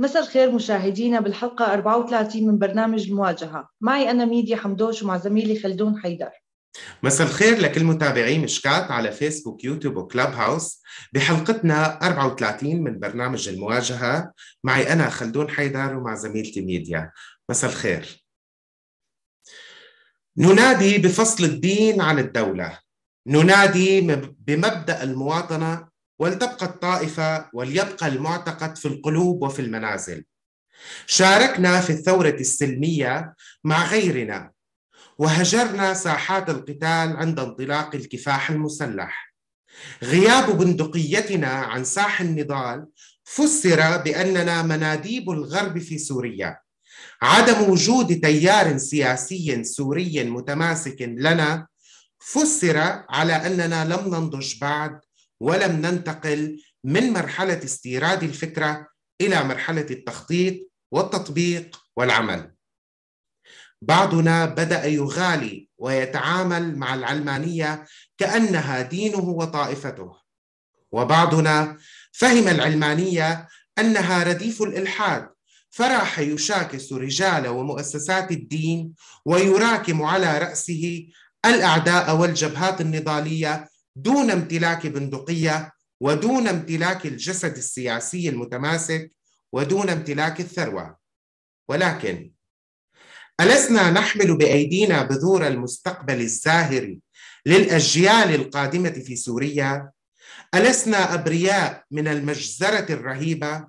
مساء الخير مشاهدينا بالحلقة 34 من برنامج المواجهة معي أنا ميديا حمدوش ومع زميلي خلدون حيدر مساء الخير لكل متابعي مشكات على فيسبوك يوتيوب وكلاب هاوس بحلقتنا 34 من برنامج المواجهة معي أنا خلدون حيدر ومع زميلتي ميديا مساء الخير ننادي بفصل الدين عن الدولة ننادي بمبدأ المواطنة ولتبقى الطائفة وليبقى المعتقد في القلوب وفي المنازل شاركنا في الثورة السلمية مع غيرنا وهجرنا ساحات القتال عند انطلاق الكفاح المسلح غياب بندقيتنا عن ساح النضال فسر بأننا مناديب الغرب في سوريا عدم وجود تيار سياسي سوري متماسك لنا فسر على أننا لم ننضج بعد ولم ننتقل من مرحلة استيراد الفكرة إلى مرحلة التخطيط والتطبيق والعمل. بعضنا بدأ يغالي ويتعامل مع العلمانية كأنها دينه وطائفته، وبعضنا فهم العلمانية أنها رديف الإلحاد فراح يشاكس رجال ومؤسسات الدين ويراكم على رأسه الأعداء والجبهات النضالية دون امتلاك بندقية ودون امتلاك الجسد السياسي المتماسك ودون امتلاك الثروة ولكن ألسنا نحمل بأيدينا بذور المستقبل الزاهر للأجيال القادمة في سوريا؟ ألسنا أبرياء من المجزرة الرهيبة؟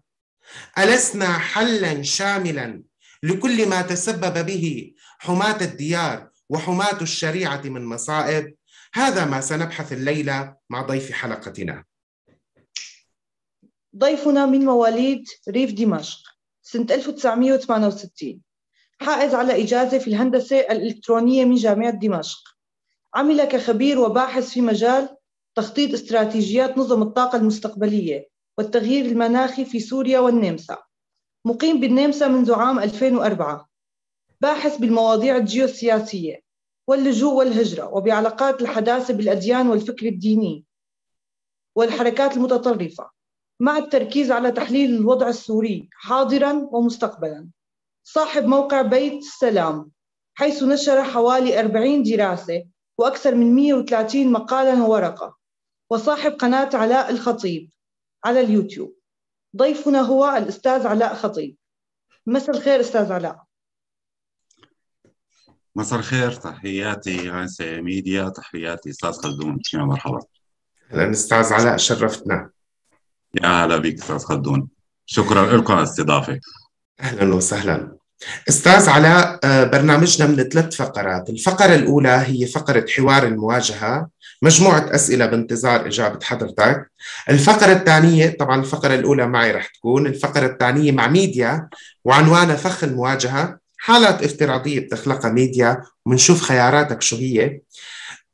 ألسنا حلا شاملا لكل ما تسبب به حماة الديار وحماة الشريعة من مصائب؟ هذا ما سنبحث الليله مع ضيف حلقتنا ضيفنا من مواليد ريف دمشق سنة 1968 حائز على إجازة في الهندسة الإلكترونية من جامعة دمشق عمل كخبير وباحث في مجال تخطيط استراتيجيات نظم الطاقة المستقبلية والتغيير المناخي في سوريا والنمسا مقيم بالنمسا منذ عام 2004 باحث بالمواضيع الجيوسياسية واللجوء والهجرة وبعلاقات الحداثة بالأديان والفكر الديني والحركات المتطرفة مع التركيز على تحليل الوضع السوري حاضرا ومستقبلا صاحب موقع بيت السلام حيث نشر حوالي 40 دراسة وأكثر من 130 مقالا وورقة وصاحب قناة علاء الخطيب على اليوتيوب ضيفنا هو الأستاذ علاء خطيب مساء الخير أستاذ علاء مساء الخير تحياتي غانسة ميديا تحياتي استاذ خلدون يا مرحبا اهلا استاذ علاء شرفتنا يا هلا بك استاذ خلدون شكرا لكم على الاستضافه اهلا وسهلا استاذ علاء آه، برنامجنا من ثلاث فقرات الفقره الاولى هي فقره حوار المواجهه مجموعة أسئلة بانتظار إجابة حضرتك الفقرة الثانية طبعا الفقرة الأولى معي رح تكون الفقرة الثانية مع ميديا وعنوانها فخ المواجهة حالات افتراضية بتخلقها ميديا وبنشوف خياراتك شو هي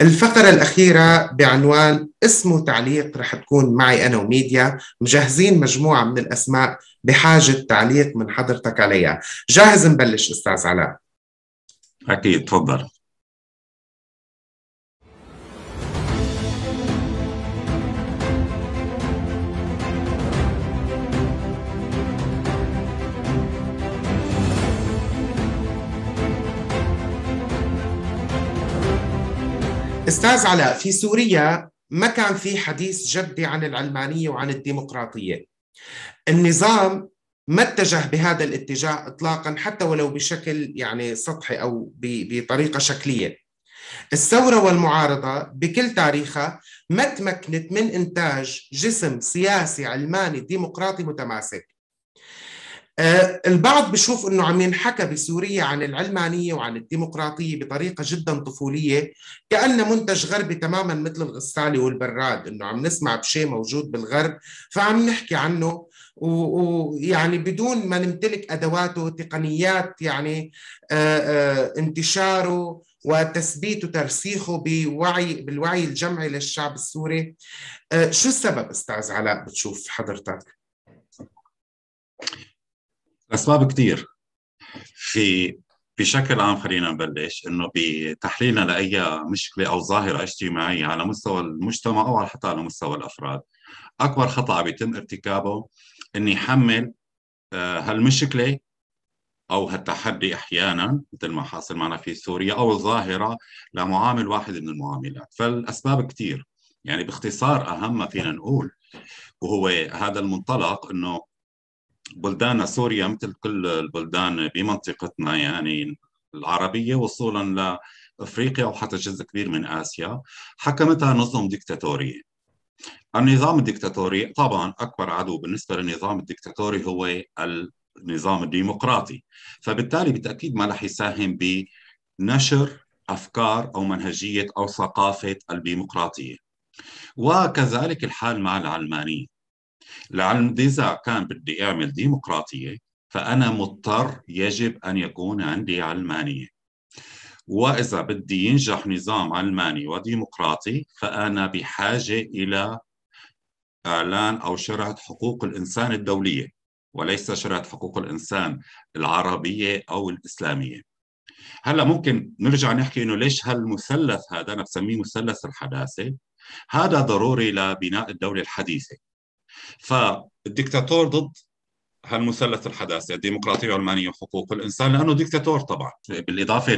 الفقرة الأخيرة بعنوان اسمه تعليق رح تكون معي أنا وميديا مجهزين مجموعة من الأسماء بحاجة تعليق من حضرتك عليها جاهز نبلش أستاذ علاء أكيد تفضل استاذ علاء في سوريا ما كان في حديث جدي عن العلمانيه وعن الديمقراطيه النظام ما اتجه بهذا الاتجاه اطلاقا حتى ولو بشكل يعني سطحي او بطريقه شكليه الثوره والمعارضه بكل تاريخها ما تمكنت من انتاج جسم سياسي علماني ديمقراطي متماسك آه، البعض بشوف انه عم ينحكى بسوريا عن العلمانيه وعن الديمقراطيه بطريقه جدا طفوليه كانه منتج غربي تماما مثل الغسالي والبراد انه عم نسمع بشيء موجود بالغرب فعم نحكي عنه ويعني بدون ما نمتلك ادواته تقنيات يعني آه، آه، انتشاره وتثبيت وترسيخه بوعي بالوعي الجمعي للشعب السوري شو السبب استاذ علاء بتشوف حضرتك اسباب كثير في بشكل عام خلينا نبلش انه بتحليلنا لاي مشكله او ظاهره اجتماعيه على مستوى المجتمع او حتى على مستوى الافراد اكبر خطا بيتم ارتكابه اني حمل آه، هالمشكله او هالتحدي احيانا مثل ما حاصل معنا في سوريا او الظاهره لمعامل واحد من المعاملات فالاسباب كثير يعني باختصار اهم ما فينا نقول وهو هذا المنطلق انه بلدان سوريا مثل كل البلدان بمنطقتنا يعني العربية وصولا لأفريقيا وحتى جزء كبير من آسيا حكمتها نظم ديكتاتورية النظام الديكتاتوري طبعا أكبر عدو بالنسبة للنظام الديكتاتوري هو النظام الديمقراطي فبالتالي بالتأكيد ما رح يساهم بنشر أفكار أو منهجية أو ثقافة الديمقراطية وكذلك الحال مع العلمانية إذا كان بدي أعمل ديمقراطية فأنا مضطر يجب أن يكون عندي علمانية وإذا بدي ينجح نظام علماني وديمقراطي فأنا بحاجة إلى إعلان أو شرعة حقوق الإنسان الدولية وليس شرعة حقوق الإنسان العربية أو الإسلامية هلا ممكن نرجع نحكي انه ليش هالمثلث هذا انا بسميه مثلث الحداثه هذا ضروري لبناء الدوله الحديثه فالديكتاتور ضد هالمثلث الحداثي الديمقراطيه العلمانيه وحقوق الانسان لانه دكتاتور طبعا بالاضافه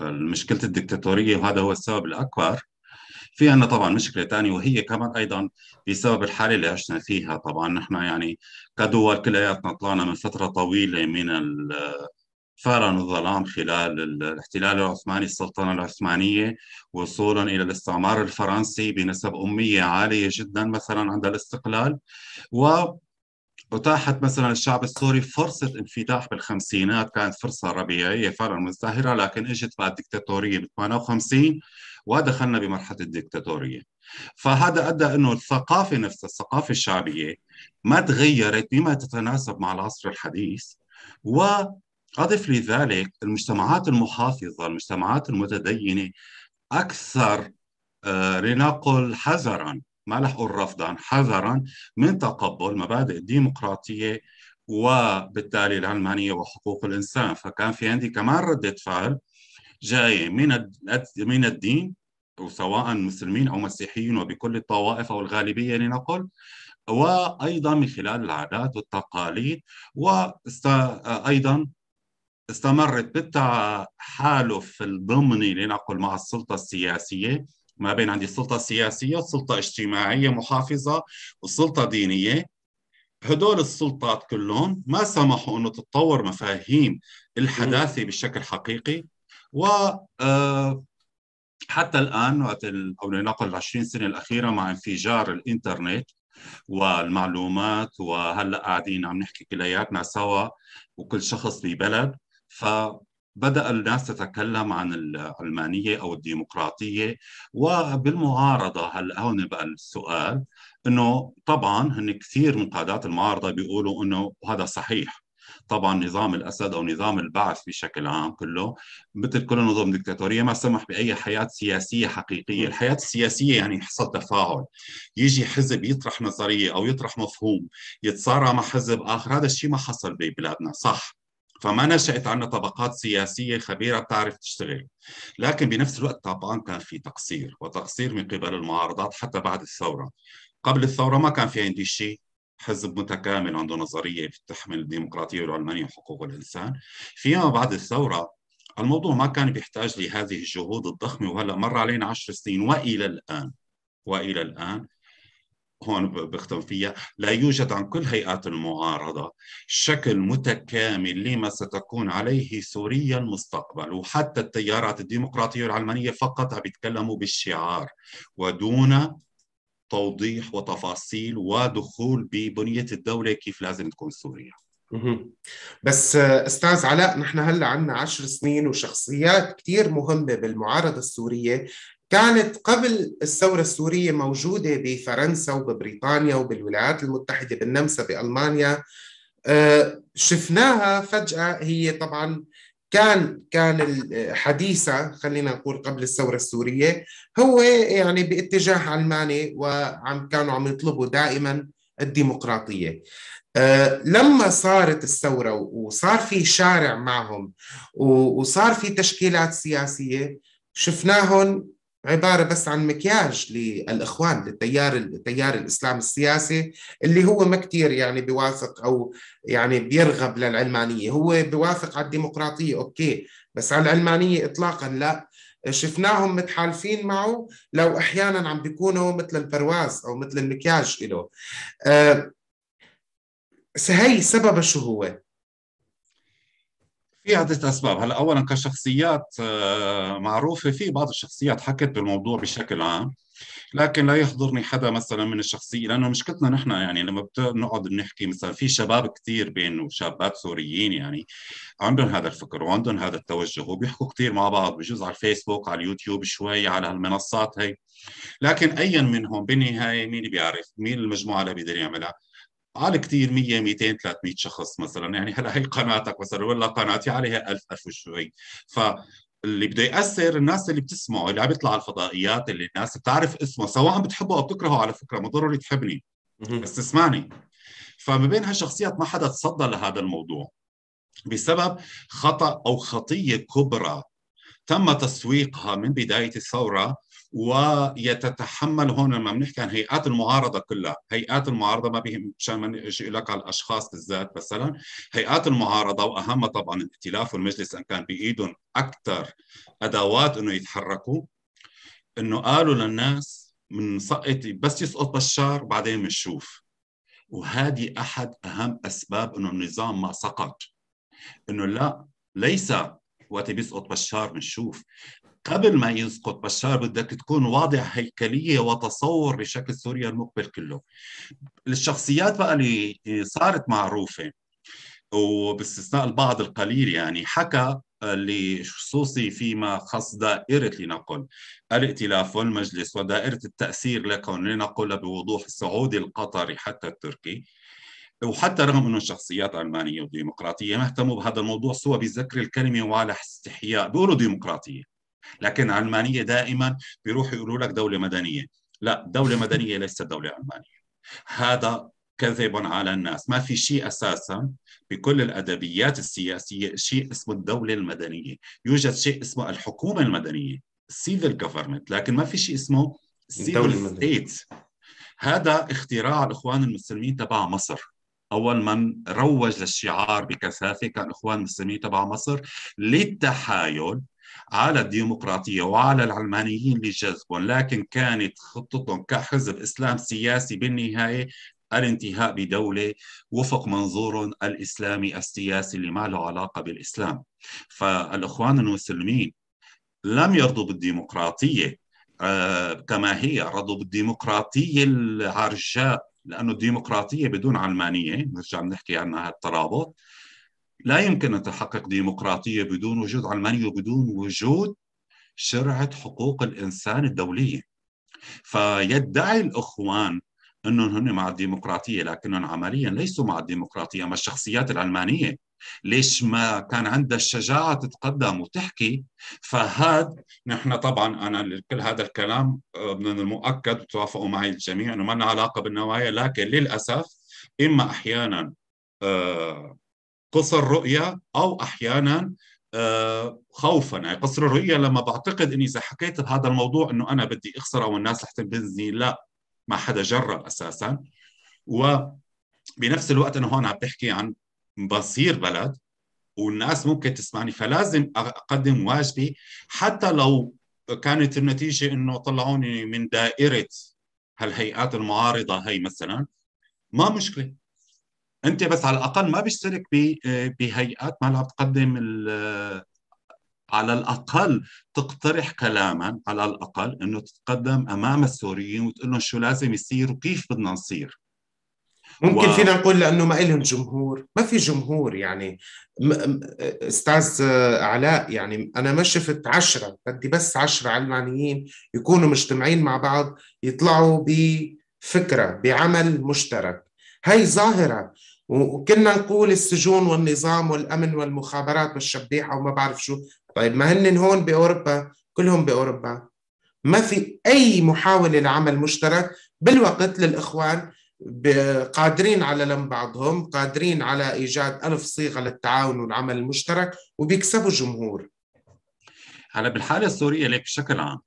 مشكله الدكتاتوريه وهذا هو السبب الاكبر في عندنا طبعا مشكله ثانيه وهي كمان ايضا بسبب الحاله اللي عشنا فيها طبعا نحن يعني كدول كلياتنا طلعنا من فتره طويله من ال فعلا الظلام خلال الاحتلال العثماني السلطنة العثمانية وصولا إلى الاستعمار الفرنسي بنسب أمية عالية جدا مثلا عند الاستقلال و اتاحت مثلا الشعب السوري فرصه انفتاح بالخمسينات كانت فرصه ربيعيه فعلا مزدهره لكن اجت بعد الدكتاتوريه ب 58 ودخلنا بمرحله الدكتاتوريه فهذا ادى انه الثقافه نفسها الثقافه الشعبيه ما تغيرت بما تتناسب مع العصر الحديث و أضف لذلك المجتمعات المحافظة المجتمعات المتدينة أكثر آه، لنقل حذرا ما لح أقول رفضا حذرا من تقبل مبادئ الديمقراطية وبالتالي العلمانية وحقوق الإنسان فكان في عندي كمان ردة فعل جاية من من الدين وسواء مسلمين أو مسيحيين وبكل الطوائف أو الغالبية لنقل وأيضا من خلال العادات والتقاليد وأيضا استمرت بالتحالف الضمني لنقل مع السلطة السياسية ما بين عندي السلطة السياسية والسلطة اجتماعية محافظة والسلطة دينية هدول السلطات كلهم ما سمحوا أنه تتطور مفاهيم الحداثة بشكل حقيقي و آه، حتى الآن وقت أو لنقل ال 20 سنة الأخيرة مع انفجار الإنترنت والمعلومات وهلا قاعدين عم نحكي كلياتنا سوا وكل شخص ببلد فبدأ الناس تتكلم عن العلمانية أو الديمقراطية وبالمعارضة هلا هون بقى السؤال إنه طبعا هن كثير من قادات المعارضة بيقولوا إنه هذا صحيح طبعا نظام الاسد او نظام البعث بشكل عام كله مثل كل النظم دكتاتوريه ما سمح باي حياه سياسيه حقيقيه، الحياه السياسيه يعني حصل تفاعل، يجي حزب يطرح نظريه او يطرح مفهوم، يتصارع مع حزب اخر، هذا الشيء ما حصل ببلادنا صح، فما نشأت عندنا طبقات سياسية خبيرة بتعرف تشتغل لكن بنفس الوقت طبعا كان في تقصير وتقصير من قبل المعارضات حتى بعد الثورة قبل الثورة ما كان في عندي شيء حزب متكامل عنده نظرية بتحمل الديمقراطية والعلمانية وحقوق الإنسان فيما بعد الثورة الموضوع ما كان بيحتاج لهذه الجهود الضخمة وهلأ مر علينا عشر سنين وإلى الآن وإلى الآن هون بختم فيها لا يوجد عن كل هيئات المعارضة شكل متكامل لما ستكون عليه سوريا المستقبل وحتى التيارات الديمقراطية العلمانية فقط عم يتكلموا بالشعار ودون توضيح وتفاصيل ودخول ببنية الدولة كيف لازم تكون سوريا بس آه، استاذ علاء نحن هلا عندنا عشر سنين وشخصيات كثير مهمه بالمعارضه السوريه كانت قبل الثورة السورية موجودة بفرنسا وببريطانيا وبالولايات المتحدة بالنمسا بألمانيا آه، شفناها فجأة هي طبعا كان كان الحديثة خلينا نقول قبل الثورة السورية هو يعني باتجاه علماني وعم كانوا عم يطلبوا دائما الديمقراطية آه، لما صارت الثورة وصار في شارع معهم وصار في تشكيلات سياسية شفناهم عبارة بس عن مكياج للإخوان للتيار التيار الإسلام السياسي اللي هو ما كتير يعني بيوافق أو يعني بيرغب للعلمانية هو بيوافق على الديمقراطية أوكي بس على العلمانية إطلاقا لا شفناهم متحالفين معه لو أحيانا عم بيكونوا مثل البرواز أو مثل المكياج إله أه هي سببه شو هو؟ في عدة أسباب هلا أولا كشخصيات آه، معروفة في بعض الشخصيات حكت بالموضوع بشكل عام لكن لا يحضرني حدا مثلا من الشخصيه لانه مشكلتنا نحن يعني لما بنقعد بنحكي مثلا في شباب كثير بين شابات سوريين يعني عندهم هذا الفكر وعندهم هذا التوجه وبيحكوا كثير مع بعض بجوز على الفيسبوك على اليوتيوب شوي على هالمنصات هي لكن ايا منهم بالنهايه مين بيعرف مين المجموعه اللي بيقدر يعملها على كثير 100 200 300 شخص مثلا يعني هلا هي قناتك مثلا ولا قناتي عليها 1000 1000 وشوي ف اللي بده ياثر الناس اللي بتسمعه اللي عم يطلع على الفضائيات اللي الناس بتعرف اسمه سواء بتحبه او بتكرهه على فكره ما ضروري تحبني بس تسمعني فما بين هالشخصيات ما حدا تصدى لهذا الموضوع بسبب خطا او خطيه كبرى تم تسويقها من بدايه الثوره ويتتحمل هون لما بنحكي عن هيئات المعارضه كلها، هيئات المعارضه ما بهم مشان ما اجي لك على الاشخاص بالذات مثلا، هيئات المعارضه واهمها طبعا الائتلاف والمجلس ان كان بايدهم اكثر ادوات انه يتحركوا انه قالوا للناس من سقط بس يسقط بشار بعدين بنشوف وهذه احد اهم اسباب انه النظام ما سقط انه لا ليس وقت بيسقط بشار بنشوف قبل ما يسقط بشار بدك تكون واضع هيكليه وتصور لشكل سوريا المقبل كله الشخصيات بقى اللي صارت معروفه وباستثناء البعض القليل يعني حكى اللي خصوصي فيما خص دائرة لنقل الائتلاف والمجلس ودائرة التأثير لكم لنقل بوضوح السعودي القطري حتى التركي وحتى رغم انه الشخصيات علمانيه وديمقراطيه ما اهتموا بهذا الموضوع سوى بذكر الكلمه وعلى استحياء بيقولوا ديمقراطيه لكن علمانيه دائما بيروحوا يقولوا لك دوله مدنيه لا دوله مدنيه ليست دوله علمانيه هذا كذب على الناس ما في شيء أساسا بكل الأدبيات السياسية شيء اسمه الدولة المدنية يوجد شيء اسمه الحكومة المدنية سيفل جوفرمنت لكن ما في شيء اسمه سيفل ستيت هذا اختراع الإخوان المسلمين تبع مصر أول من روج للشعار بكثافة كان الإخوان المسلمين تبع مصر للتحايل على الديمقراطية وعلى العلمانيين لجذبهم لكن كانت خطتهم كحزب إسلام سياسي بالنهاية الانتهاء بدولة وفق منظور الإسلامي السياسي اللي ما له علاقة بالإسلام فالإخوان المسلمين لم يرضوا بالديمقراطية آه، كما هي رضوا بالديمقراطية العرجاء لأنه الديمقراطية بدون علمانية نرجع بنحكي عنها الترابط لا يمكن أن تحقق ديمقراطية بدون وجود علمانية وبدون وجود شرعة حقوق الإنسان الدولية فيدعي الإخوان أنهم هن مع الديمقراطية لكنهم عمليا ليسوا مع الديمقراطية ما الشخصيات العلمانية ليش ما كان عندها الشجاعة تتقدم وتحكي فهاد نحن طبعا أنا كل هذا الكلام آه، من المؤكد وتوافقوا معي الجميع أنه ما لنا علاقة بالنوايا لكن للأسف إما أحيانا آه قصر رؤيه او احيانا آه، خوفا يعني قصر الرؤيه لما بعتقد اني اذا حكيت بهذا الموضوع انه انا بدي أخسر أو الناس رح تنبذني لا ما حدا جرب اساسا وبنفس الوقت انا هون عم بحكي عن بصير بلد والناس ممكن تسمعني فلازم اقدم واجبي حتى لو كانت النتيجه انه طلعوني من دائره هالهيئات المعارضه هي مثلا ما مشكله انت بس على الاقل ما بيشترك بهيئات ما عم تقدم على الاقل تقترح كلاما على الاقل انه تتقدم امام السوريين وتقول لهم شو لازم يصير وكيف بدنا نصير ممكن و... فينا نقول لانه ما لهم جمهور ما في جمهور يعني م... م... استاذ علاء يعني انا ما شفت عشرة بدي بس عشرة علمانيين يكونوا مجتمعين مع بعض يطلعوا بفكره بعمل مشترك هاي ظاهره وكنا نقول السجون والنظام والامن والمخابرات والشبيحه وما بعرف شو طيب ما هن هون باوروبا كلهم باوروبا ما في اي محاوله لعمل مشترك بالوقت للاخوان قادرين على لم بعضهم قادرين على ايجاد الف صيغه للتعاون والعمل المشترك وبيكسبوا جمهور هلا بالحاله السوريه لك بشكل عام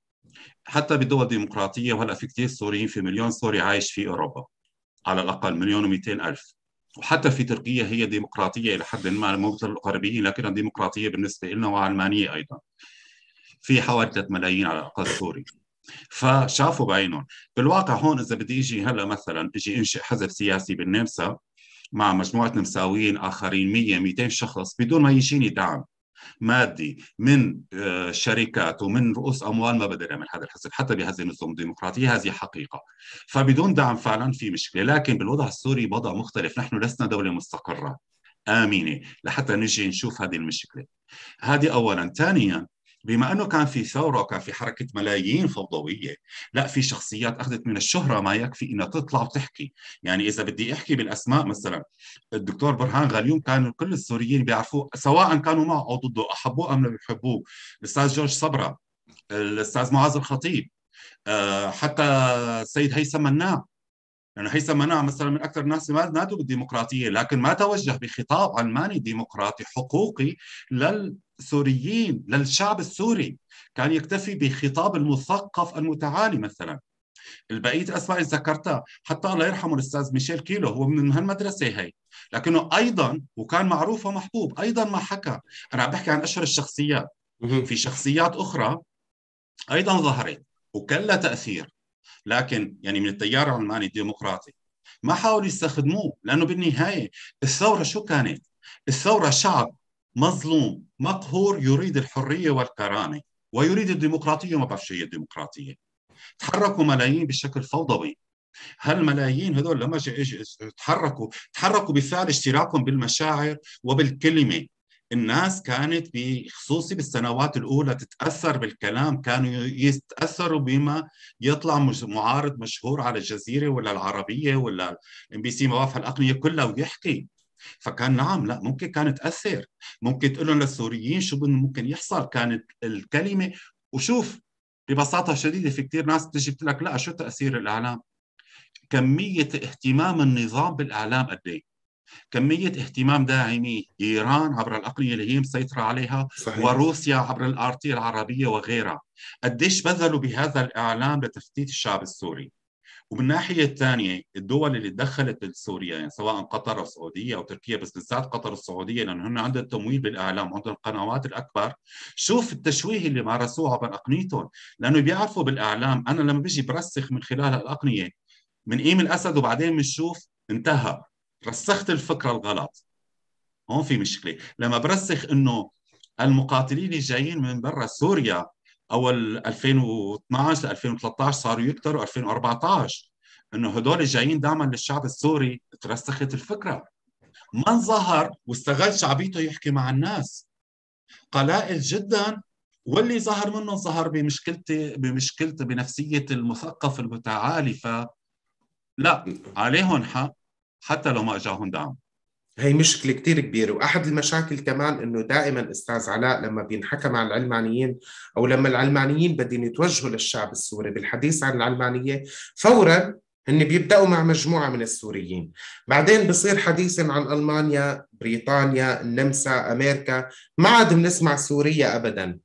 حتى بدول ديمقراطيه وهلا في كثير سوريين في مليون سوري عايش في اوروبا على الاقل مليون و ألف وحتى في تركيا هي ديمقراطيه الى حد ما مثل الغربيين لكنها ديمقراطيه بالنسبه لنا وعلمانيه ايضا في حوالي 3 ملايين على الاقل سوري فشافوا بعينهم بالواقع هون اذا بدي اجي هلا مثلا اجي انشئ حزب سياسي بالنمسا مع مجموعه نمساويين اخرين 100 200 شخص بدون ما يجيني دعم مادي من آه، شركات ومن رؤوس اموال ما بقدر يعمل هذا الحزب حتى بهذه النظم الديمقراطيه هذه حقيقه فبدون دعم فعلا في مشكله لكن بالوضع السوري وضع مختلف نحن لسنا دوله مستقره امنه لحتى نجي نشوف هذه المشكله هذه اولا ثانيا بما انه كان في ثوره وكان في حركه ملايين فوضويه لا في شخصيات اخذت من الشهره ما يكفي انها تطلع وتحكي يعني اذا بدي احكي بالاسماء مثلا الدكتور برهان غليوم كان كل السوريين بيعرفوه سواء كانوا معه او ضده احبوه ام لم يحبوه الاستاذ جورج صبرا الاستاذ معاذ الخطيب آه، حتى السيد هيثم مناع لانه يعني هيثم مناع مثلا من اكثر الناس ما نادوا بالديمقراطيه لكن ما توجه بخطاب علماني ديمقراطي حقوقي لل سوريين للشعب السوري كان يكتفي بخطاب المثقف المتعالي مثلا البقية أسماء ذكرتها حتى الله يرحمه الأستاذ ميشيل كيلو هو من هالمدرسة هي لكنه أيضا وكان معروف ومحبوب أيضا ما حكى أنا عم بحكي عن أشهر الشخصيات في شخصيات أخرى أيضا ظهرت وكان لها تأثير لكن يعني من التيار العلماني الديمقراطي ما حاولوا يستخدموه لأنه بالنهاية الثورة شو كانت؟ الثورة شعب مظلوم مقهور يريد الحريه والكرامه ويريد الديمقراطيه وما بعرف شو هي الديمقراطيه تحركوا ملايين بشكل فوضوي هالملايين هذول لما تحركوا تحركوا بفعل اشتراكهم بالمشاعر وبالكلمه الناس كانت بخصوصي بالسنوات الأولى تتأثر بالكلام كانوا يتأثروا بما يطلع معارض مشهور على الجزيرة ولا العربية ولا الام بي سي ما الأقنية كلها ويحكي فكان نعم لا ممكن كانت تاثر ممكن تقول لهم للسوريين شو ممكن يحصل كانت الكلمه وشوف ببساطه شديده في كثير ناس بتجي بتقول لك لا شو تاثير الاعلام كميه اهتمام النظام بالاعلام قد ايه كمية اهتمام داعمي إيران عبر الأقنية اللي هي مسيطرة عليها صحيح. وروسيا عبر الآرتي العربية وغيرها قديش بذلوا بهذا الإعلام لتفتيت الشعب السوري ومن الناحيه الثانيه الدول اللي دخلت سوريا يعني سواء قطر او السعوديه او تركيا بس بالذات قطر والسعوديه لانه هن عندهم تمويل بالاعلام عندهم القنوات الاكبر شوف التشويه اللي مارسوها أقنيتهم لانه بيعرفوا بالاعلام انا لما بيجي برسخ من خلال الاقنيه من قيم الاسد وبعدين بنشوف انتهى رسخت الفكره الغلط هون في مشكله لما برسخ انه المقاتلين اللي جايين من برا سوريا اول 2012 ل 2013 صاروا يكثروا 2014 انه هدول جايين دائما للشعب السوري ترسخت الفكره ما انظهر واستغل شعبيته يحكي مع الناس قلائل جدا واللي ظهر منه ظهر بمشكلتي بمشكلته بنفسيه المثقف المتعالي ف لا عليهم حق حتى لو ما اجاهم دعم هي مشكله كتير كبيره واحد المشاكل كمان انه دائما استاذ علاء لما بينحكى مع العلمانيين او لما العلمانيين بدهم يتوجهوا للشعب السوري بالحديث عن العلمانيه فورا هن بيبداوا مع مجموعه من السوريين بعدين بصير حديث عن المانيا بريطانيا النمسا امريكا ما عاد بنسمع سوريا ابدا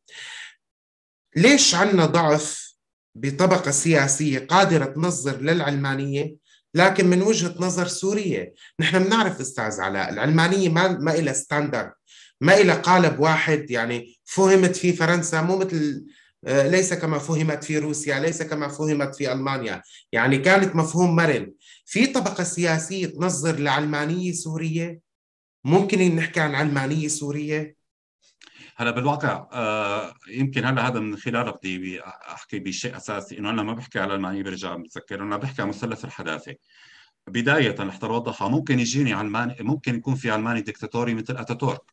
ليش عنا ضعف بطبقه سياسيه قادره تنظر للعلمانيه لكن من وجهه نظر سوريه نحن بنعرف استاذ علاء العلمانيه ما ما لها ستاندرد ما لها قالب واحد يعني فهمت في فرنسا مو مثل آه، ليس كما فهمت في روسيا ليس كما فهمت في ألمانيا يعني كانت مفهوم مرن في طبقة سياسية تنظر لعلمانية سورية ممكن نحكي عن علمانية سورية هلا بالواقع آه يمكن هلا هذا من خلال بدي احكي بشيء اساسي انه انا ما بحكي على المعني برجع بتذكر انا بحكي على مثلث الحداثه بدايه لحتى اوضحها ممكن يجيني علماني ممكن يكون في علماني دكتاتوري مثل اتاتورك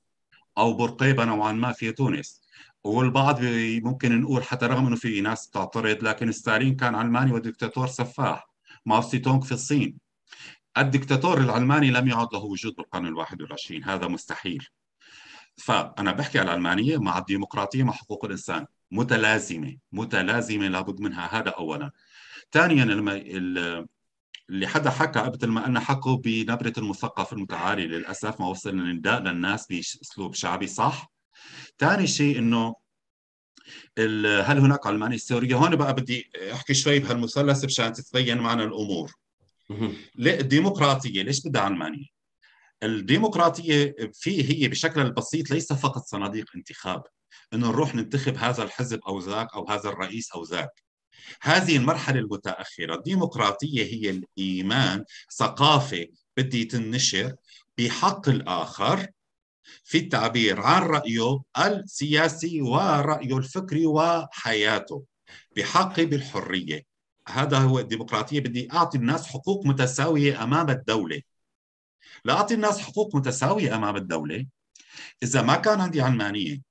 او بورقيبه نوعا ما في تونس والبعض ممكن نقول حتى رغم انه في ناس تعترض لكن ستالين كان علماني ودكتاتور سفاح ماو سيتونغ في الصين الدكتاتور العلماني لم يعد له وجود بالقرن الواحد والعشرين هذا مستحيل فانا بحكي على العلمانيه مع الديمقراطيه مع حقوق الانسان متلازمه متلازمه لابد منها هذا اولا ثانيا اللي حدا حكى مثل ما قلنا حكوا بنبره المثقف المتعالي للاسف ما وصلنا النداء للناس باسلوب شعبي صح ثاني شيء انه هل هناك علماني سوريا هون بقى بدي احكي شوي بهالمثلث مشان تتبين معنا الامور الديمقراطيه ليش بدها علمانيه الديمقراطيه في هي بشكلها البسيط ليس فقط صناديق انتخاب انه نروح ننتخب هذا الحزب او ذاك او هذا الرئيس او ذاك هذه المرحله المتاخره الديمقراطيه هي الايمان ثقافه بدي تنشر بحق الاخر في التعبير عن رايه السياسي ورايه الفكري وحياته بحقي بالحريه هذا هو الديمقراطيه بدي اعطي الناس حقوق متساويه امام الدوله لاعطي الناس حقوق متساويه امام الدوله اذا ما كان عندي علمانيه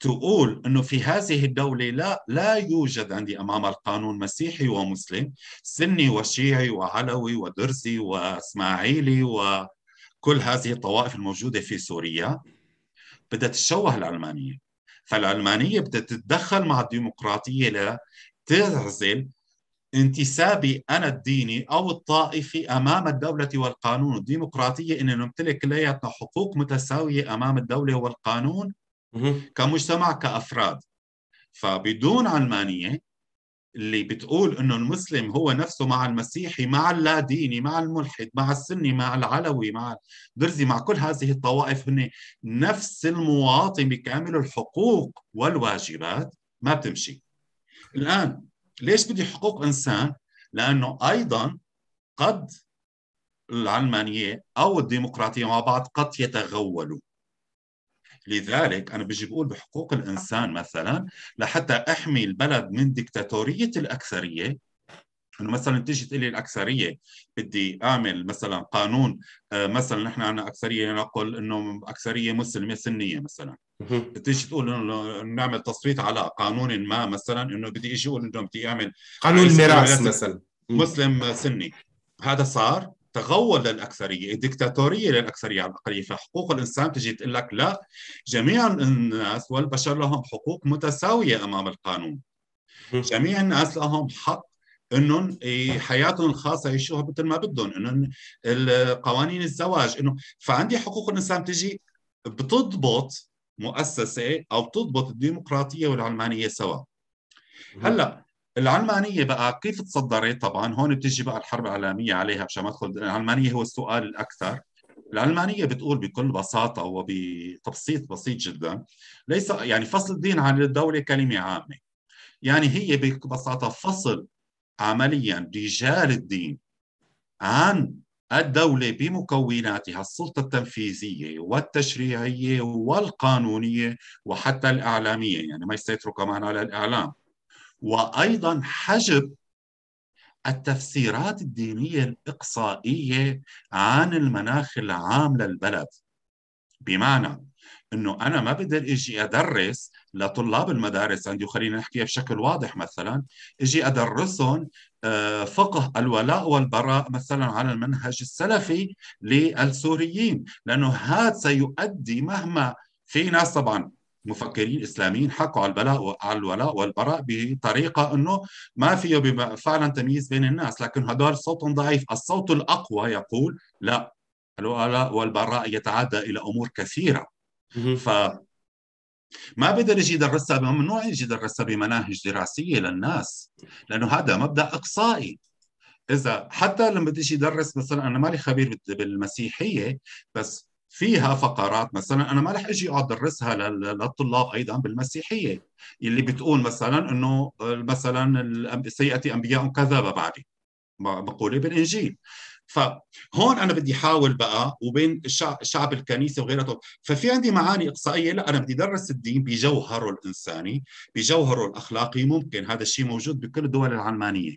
تقول انه في هذه الدوله لا لا يوجد عندي امام القانون مسيحي ومسلم سني وشيعي وعلوي ودرزي واسماعيلي وكل هذه الطوائف الموجوده في سوريا بدها تتشوه العلمانيه فالعلمانيه بدها تتدخل مع الديمقراطيه لتعزل انتسابي انا الديني او الطائفي امام الدوله والقانون، الديمقراطيه ان نمتلك كلياتنا حقوق متساويه امام الدوله والقانون كمجتمع كافراد. فبدون علمانيه اللي بتقول انه المسلم هو نفسه مع المسيحي مع اللاديني مع الملحد مع السني مع العلوي مع الدرزي مع كل هذه الطوائف هن نفس المواطن بكامل الحقوق والواجبات ما بتمشي الان ليش بدي حقوق انسان؟ لانه ايضا قد العلمانيه او الديمقراطيه مع بعض قد يتغولوا لذلك انا بجي بقول بحقوق الانسان مثلا لحتى احمي البلد من ديكتاتوريه الاكثريه انه مثلا تيجي تقول لي الاكثريه بدي اعمل مثلا قانون آه، مثلا نحن عندنا اكثريه نقول انه اكثريه مسلمه سنيه مثلا تيجي تقول انه نعمل تصويت على قانون ما مثلا انه بدي اجي اقول انه بدي اعمل قانون الميراث آه، مثلا مسلم سني هذا صار تغول للاكثريه، ديكتاتوريه للاكثريه على الاقليه، فحقوق الانسان تجي تقول لك لا جميع الناس والبشر لهم حقوق متساويه امام القانون. جميع الناس لهم حق انهم حياتهم الخاصه يعيشوها مثل ما بدهم انهم قوانين الزواج انه فعندي حقوق الانسان تجي بتضبط مؤسسه او بتضبط الديمقراطيه والعلمانيه سوا هلا العلمانيه بقى كيف تصدرت طبعا هون بتجي بقى الحرب العالميه عليها مشان ما ادخل العلمانيه هو السؤال الاكثر العلمانيه بتقول بكل بساطه وبتبسيط بسيط جدا ليس يعني فصل الدين عن الدوله كلمه عامه يعني هي ببساطه فصل عمليا رجال الدين عن الدولة بمكوناتها السلطة التنفيذية والتشريعية والقانونية وحتى الإعلامية يعني ما يسيطروا كمان على الإعلام وأيضا حجب التفسيرات الدينية الإقصائية عن المناخ العام للبلد بمعنى انه انا ما بقدر اجي ادرس لطلاب المدارس عندي وخلينا نحكيها بشكل واضح مثلا اجي ادرسهم آه، فقه الولاء والبراء مثلا على المنهج السلفي للسوريين لانه هذا سيؤدي مهما في ناس طبعا مفكرين اسلاميين حكوا على البلاء وعلى الولاء والبراء بطريقه انه ما فيه فعلا تمييز بين الناس لكن هدول صوتهم ضعيف الصوت الاقوى يقول لا الولاء والبراء يتعدى الى امور كثيره ف ما بقدر يجي يدرسها ممنوع يجي يدرسها بمناهج دراسيه للناس لانه هذا مبدا اقصائي اذا حتى لما تيجي يدرس مثلا انا مالي خبير بالمسيحيه بس فيها فقرات مثلا انا ما رح اجي اقعد ادرسها للطلاب ايضا بالمسيحيه اللي بتقول مثلا انه مثلا سياتي انبياء كذب بعدي مقوله بالانجيل فهون انا بدي احاول بقى وبين شعب الكنيسه وغيرته ففي عندي معاني اقصائيه لا انا بدي ادرس الدين بجوهره الانساني بجوهره الاخلاقي ممكن هذا الشيء موجود بكل الدول العلمانيه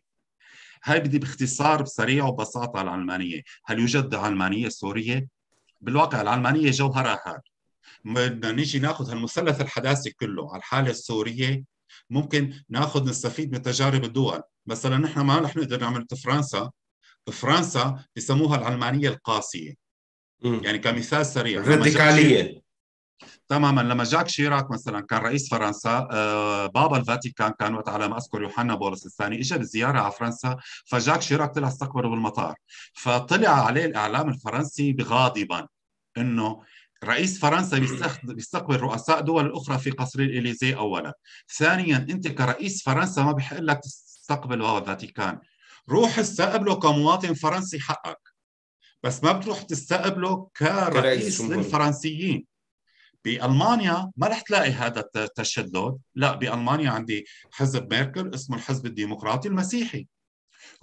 هاي بدي باختصار سريع وبساطه العلمانيه هل يوجد علمانيه سوريه بالواقع العلمانيه جوهرها هذا بدنا نيجي ناخذ هالمثلث الحداثي كله على الحاله السوريه ممكن ناخذ نستفيد من تجارب الدول مثلا نحن ما رح نقدر نعمل في فرنسا فرنسا بسموها العلمانيه القاسيه مم. يعني كمثال سريع الراديكاليه تماما لما جاك شيراك مثلا كان رئيس فرنسا آه بابا الفاتيكان كان وقت على ما اذكر يوحنا بولس الثاني اجى بزياره على فرنسا فجاك شيراك طلع استقبله بالمطار فطلع عليه الاعلام الفرنسي بغاضبا انه رئيس فرنسا بيستقبل رؤساء دول الاخرى في قصر الاليزي اولا ثانيا انت كرئيس فرنسا ما بحق لك تستقبل بابا الفاتيكان روح استقبله كمواطن فرنسي حقك بس ما بتروح تستقبله كرئيس للفرنسيين بالمانيا ما رح تلاقي هذا التشدد لا بالمانيا عندي حزب ميركل اسمه الحزب الديمقراطي المسيحي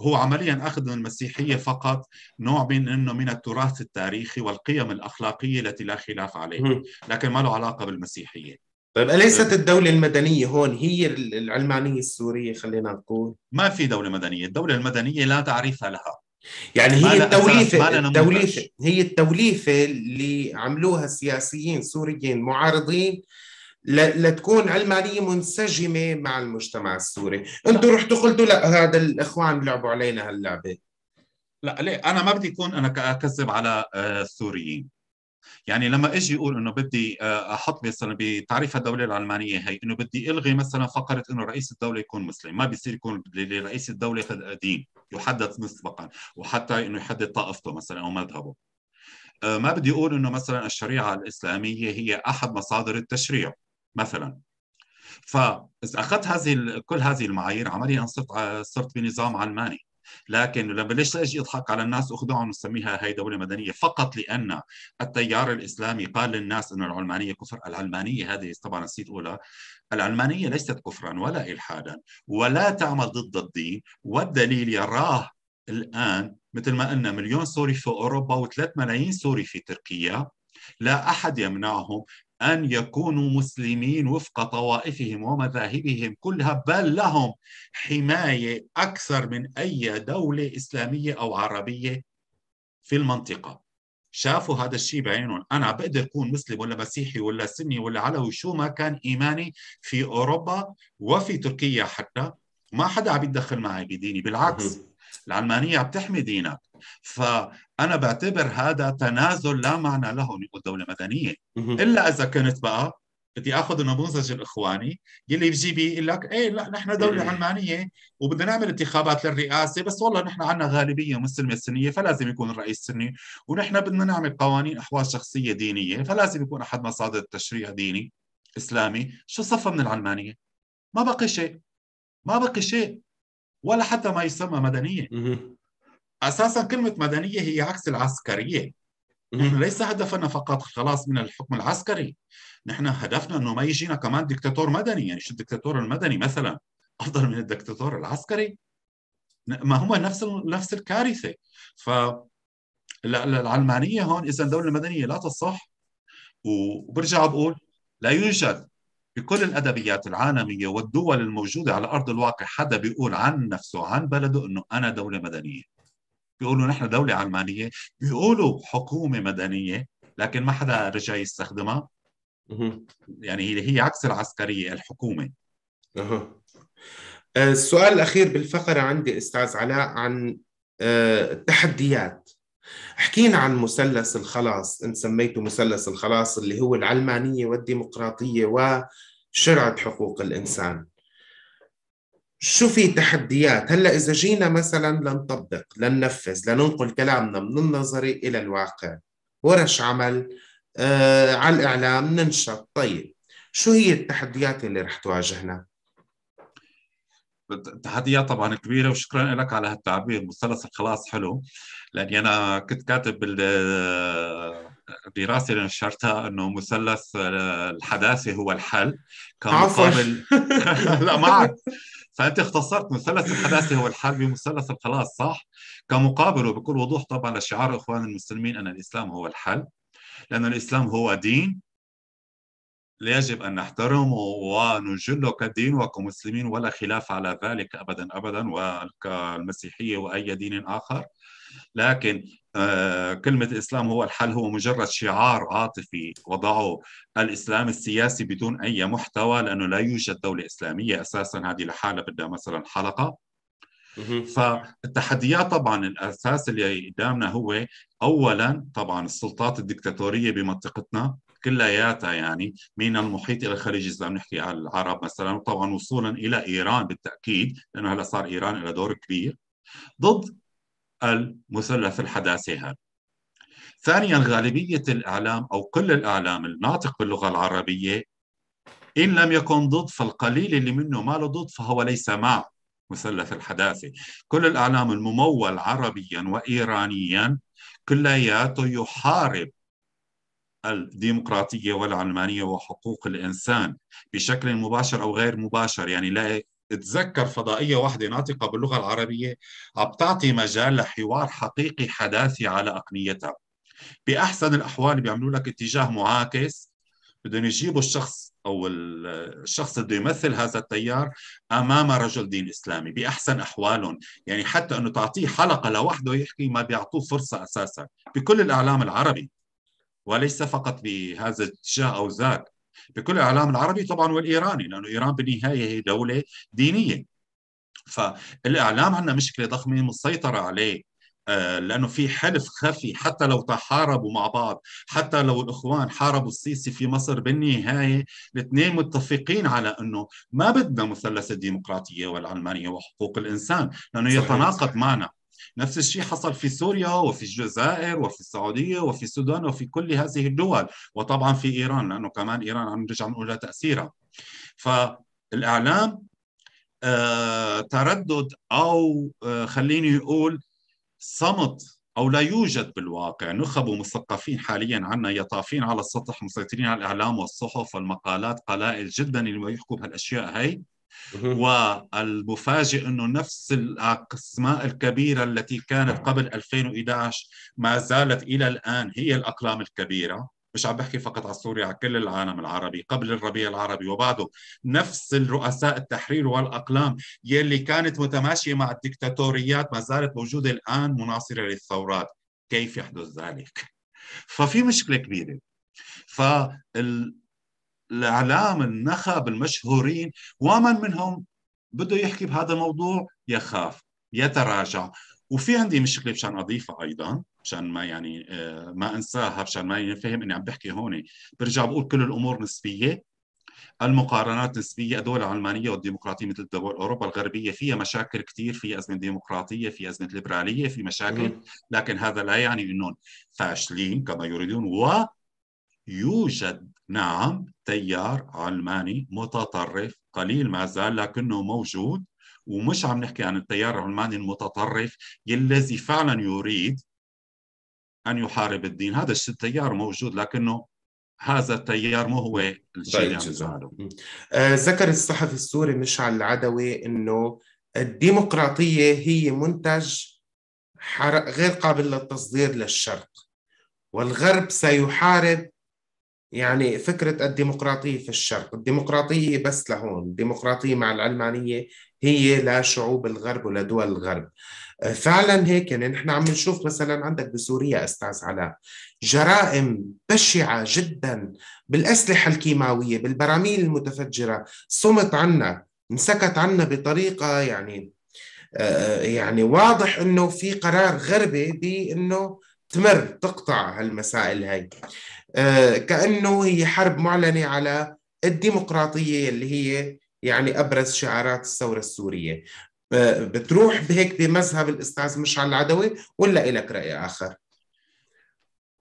هو عمليا اخذ من المسيحيه فقط نوع من انه من التراث التاريخي والقيم الاخلاقيه التي لا خلاف عليها لكن ما له علاقه بالمسيحيه طيب،, طيب أليست الدولة المدنية هون هي العلمانية السورية خلينا نقول؟ ما في دولة مدنية، الدولة المدنية لا تعريف لها يعني هي التوليفة التوليفة هي التوليفة اللي عملوها السياسيين سوريين معارضين لتكون علمانية منسجمة مع المجتمع السوري انتم رحتوا قلتوا لا هذا الإخوان لعبوا علينا هاللعبة لا ليه انا ما بدي اكون انا اكذب على آه، السوريين يعني لما اجي اقول انه بدي آه، احط مثلا بتعريف الدوله العلمانيه هي انه بدي الغي مثلا فقره انه رئيس الدوله يكون مسلم، ما بيصير يكون لرئيس الدوله دين يحدد مسبقا وحتى انه يحدد طائفته مثلا او مذهبه. آه، ما بدي اقول انه مثلا الشريعه الاسلاميه هي احد مصادر التشريع مثلا. فاذا اخذت هذه كل هذه المعايير عمليا صرت آه، صرت بنظام علماني. لكن لما ليش اجي اضحك على الناس واخدعهم ونسميها هي دوله مدنيه فقط لان التيار الاسلامي قال للناس انه العلمانيه كفر، العلمانيه هذه طبعا نسيت اقولها العلمانيه ليست كفرا ولا الحادا ولا تعمل ضد الدين والدليل يراه الان مثل ما قلنا مليون سوري في اوروبا و3 ملايين سوري في تركيا لا احد يمنعهم أن يكونوا مسلمين وفق طوائفهم ومذاهبهم كلها بل لهم حماية أكثر من أي دولة إسلامية أو عربية في المنطقة شافوا هذا الشيء بعينهم أنا بقدر أكون مسلم ولا مسيحي ولا سني ولا علوي شو ما كان إيماني في أوروبا وفي تركيا حتى ما حدا عم يتدخل معي بديني بالعكس العلمانية عم تحمي دينك فانا بعتبر هذا تنازل لا معنى له نقول دوله مدنيه الا اذا كنت بقى بدي اخذ النموذج الاخواني يلي بيجي بيقول لك ايه لا نحن دوله إيه. علمانيه وبدنا نعمل انتخابات للرئاسه بس والله نحن عندنا غالبيه مسلمه سنيه فلازم يكون الرئيس سني ونحن بدنا نعمل قوانين احوال شخصيه دينيه فلازم يكون احد مصادر التشريع ديني اسلامي شو صفى من العلمانيه؟ ما بقي شيء ما بقي شيء ولا حتى ما يسمى مدنيه اساسا كلمه مدنيه هي عكس العسكريه نحن ليس هدفنا فقط خلاص من الحكم العسكري نحن هدفنا انه ما يجينا كمان دكتاتور مدني يعني شو الدكتاتور المدني مثلا افضل من الدكتاتور العسكري ما هو نفس نفس الكارثه ف العلمانيه هون اذا الدوله المدنيه لا تصح وبرجع بقول لا يوجد بكل الادبيات العالميه والدول الموجوده على ارض الواقع حدا بيقول عن نفسه عن بلده انه انا دوله مدنيه بيقولوا نحن دولة علمانية بيقولوا حكومة مدنية لكن ما حدا رجع يستخدمها يعني هي عكس العسكرية الحكومة آه، السؤال الأخير بالفقرة عندي أستاذ علاء عن آه، التحديات حكينا عن مثلث الخلاص ان سميته مثلث الخلاص اللي هو العلمانيه والديمقراطيه وشرعه حقوق الانسان شو في تحديات هلا اذا جينا مثلا لنطبق لننفذ لننقل كلامنا من النظري الى الواقع ورش عمل آه على الاعلام ننشر طيب شو هي التحديات اللي رح تواجهنا تحديات طبعا كبيرة وشكرا لك على هالتعبير مثلث الخلاص حلو لأني أنا كنت كاتب الدراسة اللي نشرتها أنه مثلث آه، الحداثة هو الحل كمقابل لا معك فانت اختصرت مثلث الحداثه هو الحل بمثلث الخلاص صح؟ كمقابله بكل وضوح طبعا لشعار اخوان المسلمين ان الاسلام هو الحل لان الاسلام هو دين يجب ان نحترمه ونجله كدين وكمسلمين ولا خلاف على ذلك ابدا ابدا وكالمسيحيه واي دين اخر لكن آه، كلمة الإسلام هو الحل هو مجرد شعار عاطفي وضعه الإسلام السياسي بدون أي محتوى لأنه لا يوجد دولة إسلامية أساسا هذه لحالها بدها مثلا حلقة فالتحديات طبعا الأساس اللي قدامنا هو أولا طبعا السلطات الدكتاتورية بمنطقتنا كلياتها يعني من المحيط الى الخليج اذا بنحكي عن على العرب مثلا وطبعا وصولا الى ايران بالتاكيد لانه هلا صار ايران لها دور كبير ضد المثلث الحداثي هذا ثانيا غالبية الإعلام أو كل الإعلام الناطق باللغة العربية إن لم يكن ضد فالقليل اللي منه ما له ضد فهو ليس مع مثلث الحداثة كل الإعلام الممول عربيا وإيرانيا كلياته يحارب الديمقراطية والعلمانية وحقوق الإنسان بشكل مباشر أو غير مباشر يعني لا تذكر فضائيه واحده ناطقه باللغه العربيه عم تعطي مجال لحوار حقيقي حداثي على اقنيتها باحسن الاحوال بيعملوا لك اتجاه معاكس بدهم يجيبوا الشخص او الشخص اللي بده يمثل هذا التيار امام رجل دين اسلامي باحسن احوالهم، يعني حتى انه تعطيه حلقه لوحده يحكي ما بيعطوه فرصه اساسا بكل الاعلام العربي وليس فقط بهذا الاتجاه او ذاك، بكل الاعلام العربي طبعا والايراني لانه ايران بالنهايه هي دوله دينيه فالاعلام عندنا مشكله ضخمه مسيطره عليه آه، لانه في حلف خفي حتى لو تحاربوا مع بعض حتى لو الاخوان حاربوا السيسي في مصر بالنهايه الاثنين متفقين على انه ما بدنا مثلث الديمقراطيه والعلمانيه وحقوق الانسان لانه يتناقض معنا نفس الشيء حصل في سوريا وفي الجزائر وفي السعودية وفي السودان وفي كل هذه الدول وطبعا في إيران لأنه كمان إيران عم نرجع نقول تأثيرها فالإعلام آه، تردد أو آه، خليني أقول صمت او لا يوجد بالواقع نخب مثقفين حاليا عنا يطافين على السطح مسيطرين على الاعلام والصحف والمقالات قلائل جدا اللي يحكوا بهالاشياء هي والمفاجئ انه نفس الاسماء الكبيره التي كانت نعم. قبل 2011 ما زالت الى الان هي الاقلام الكبيره مش عم بحكي فقط على سوريا على كل العالم العربي قبل الربيع العربي وبعده نفس الرؤساء التحرير والأقلام يلي كانت متماشية مع الدكتاتوريات ما زالت موجودة الآن مناصرة للثورات كيف يحدث ذلك؟ ففي مشكلة كبيرة فال الاعلام النخب المشهورين ومن منهم بده يحكي بهذا الموضوع يخاف يتراجع وفي عندي مشكله مشان اضيفها ايضا مشان ما يعني آه، ما انساها مشان ما ينفهم اني عم بحكي هون برجع بقول كل الامور نسبيه المقارنات نسبية الدول العلمانية والديمقراطية مثل دول أوروبا الغربية فيها مشاكل كثير فيها أزمة ديمقراطية فيها أزمة ليبرالية في مشاكل لكن هذا لا يعني أنهم فاشلين كما يريدون و يوجد نعم تيار علماني متطرف قليل ما زال لكنه موجود ومش عم نحكي عن التيار العلماني المتطرف الذي فعلا يريد أن يحارب الدين هذا التيار موجود لكنه هذا التيار ما هو الشيء آه، ذكر الصحفي السوري مشعل العدوي انه الديمقراطيه هي منتج غير قابل للتصدير للشرق والغرب سيحارب يعني فكرة الديمقراطية في الشرق الديمقراطية بس لهون الديمقراطية مع العلمانية هي لشعوب الغرب ولدول الغرب آه، فعلا هيك يعني نحن عم نشوف مثلا عندك بسوريا استاذ علاء جرائم بشعه جدا بالاسلحه الكيماويه بالبراميل المتفجره صمت عنا انسكت عنا بطريقه يعني آه، يعني واضح انه في قرار غربي بانه تمر تقطع هالمسائل هاي آه، كانه هي حرب معلنه على الديمقراطيه اللي هي يعني ابرز شعارات الثوره السوريه آه، بتروح بهيك بمذهب الاستاذ مشعل العدوي ولا لك راي اخر؟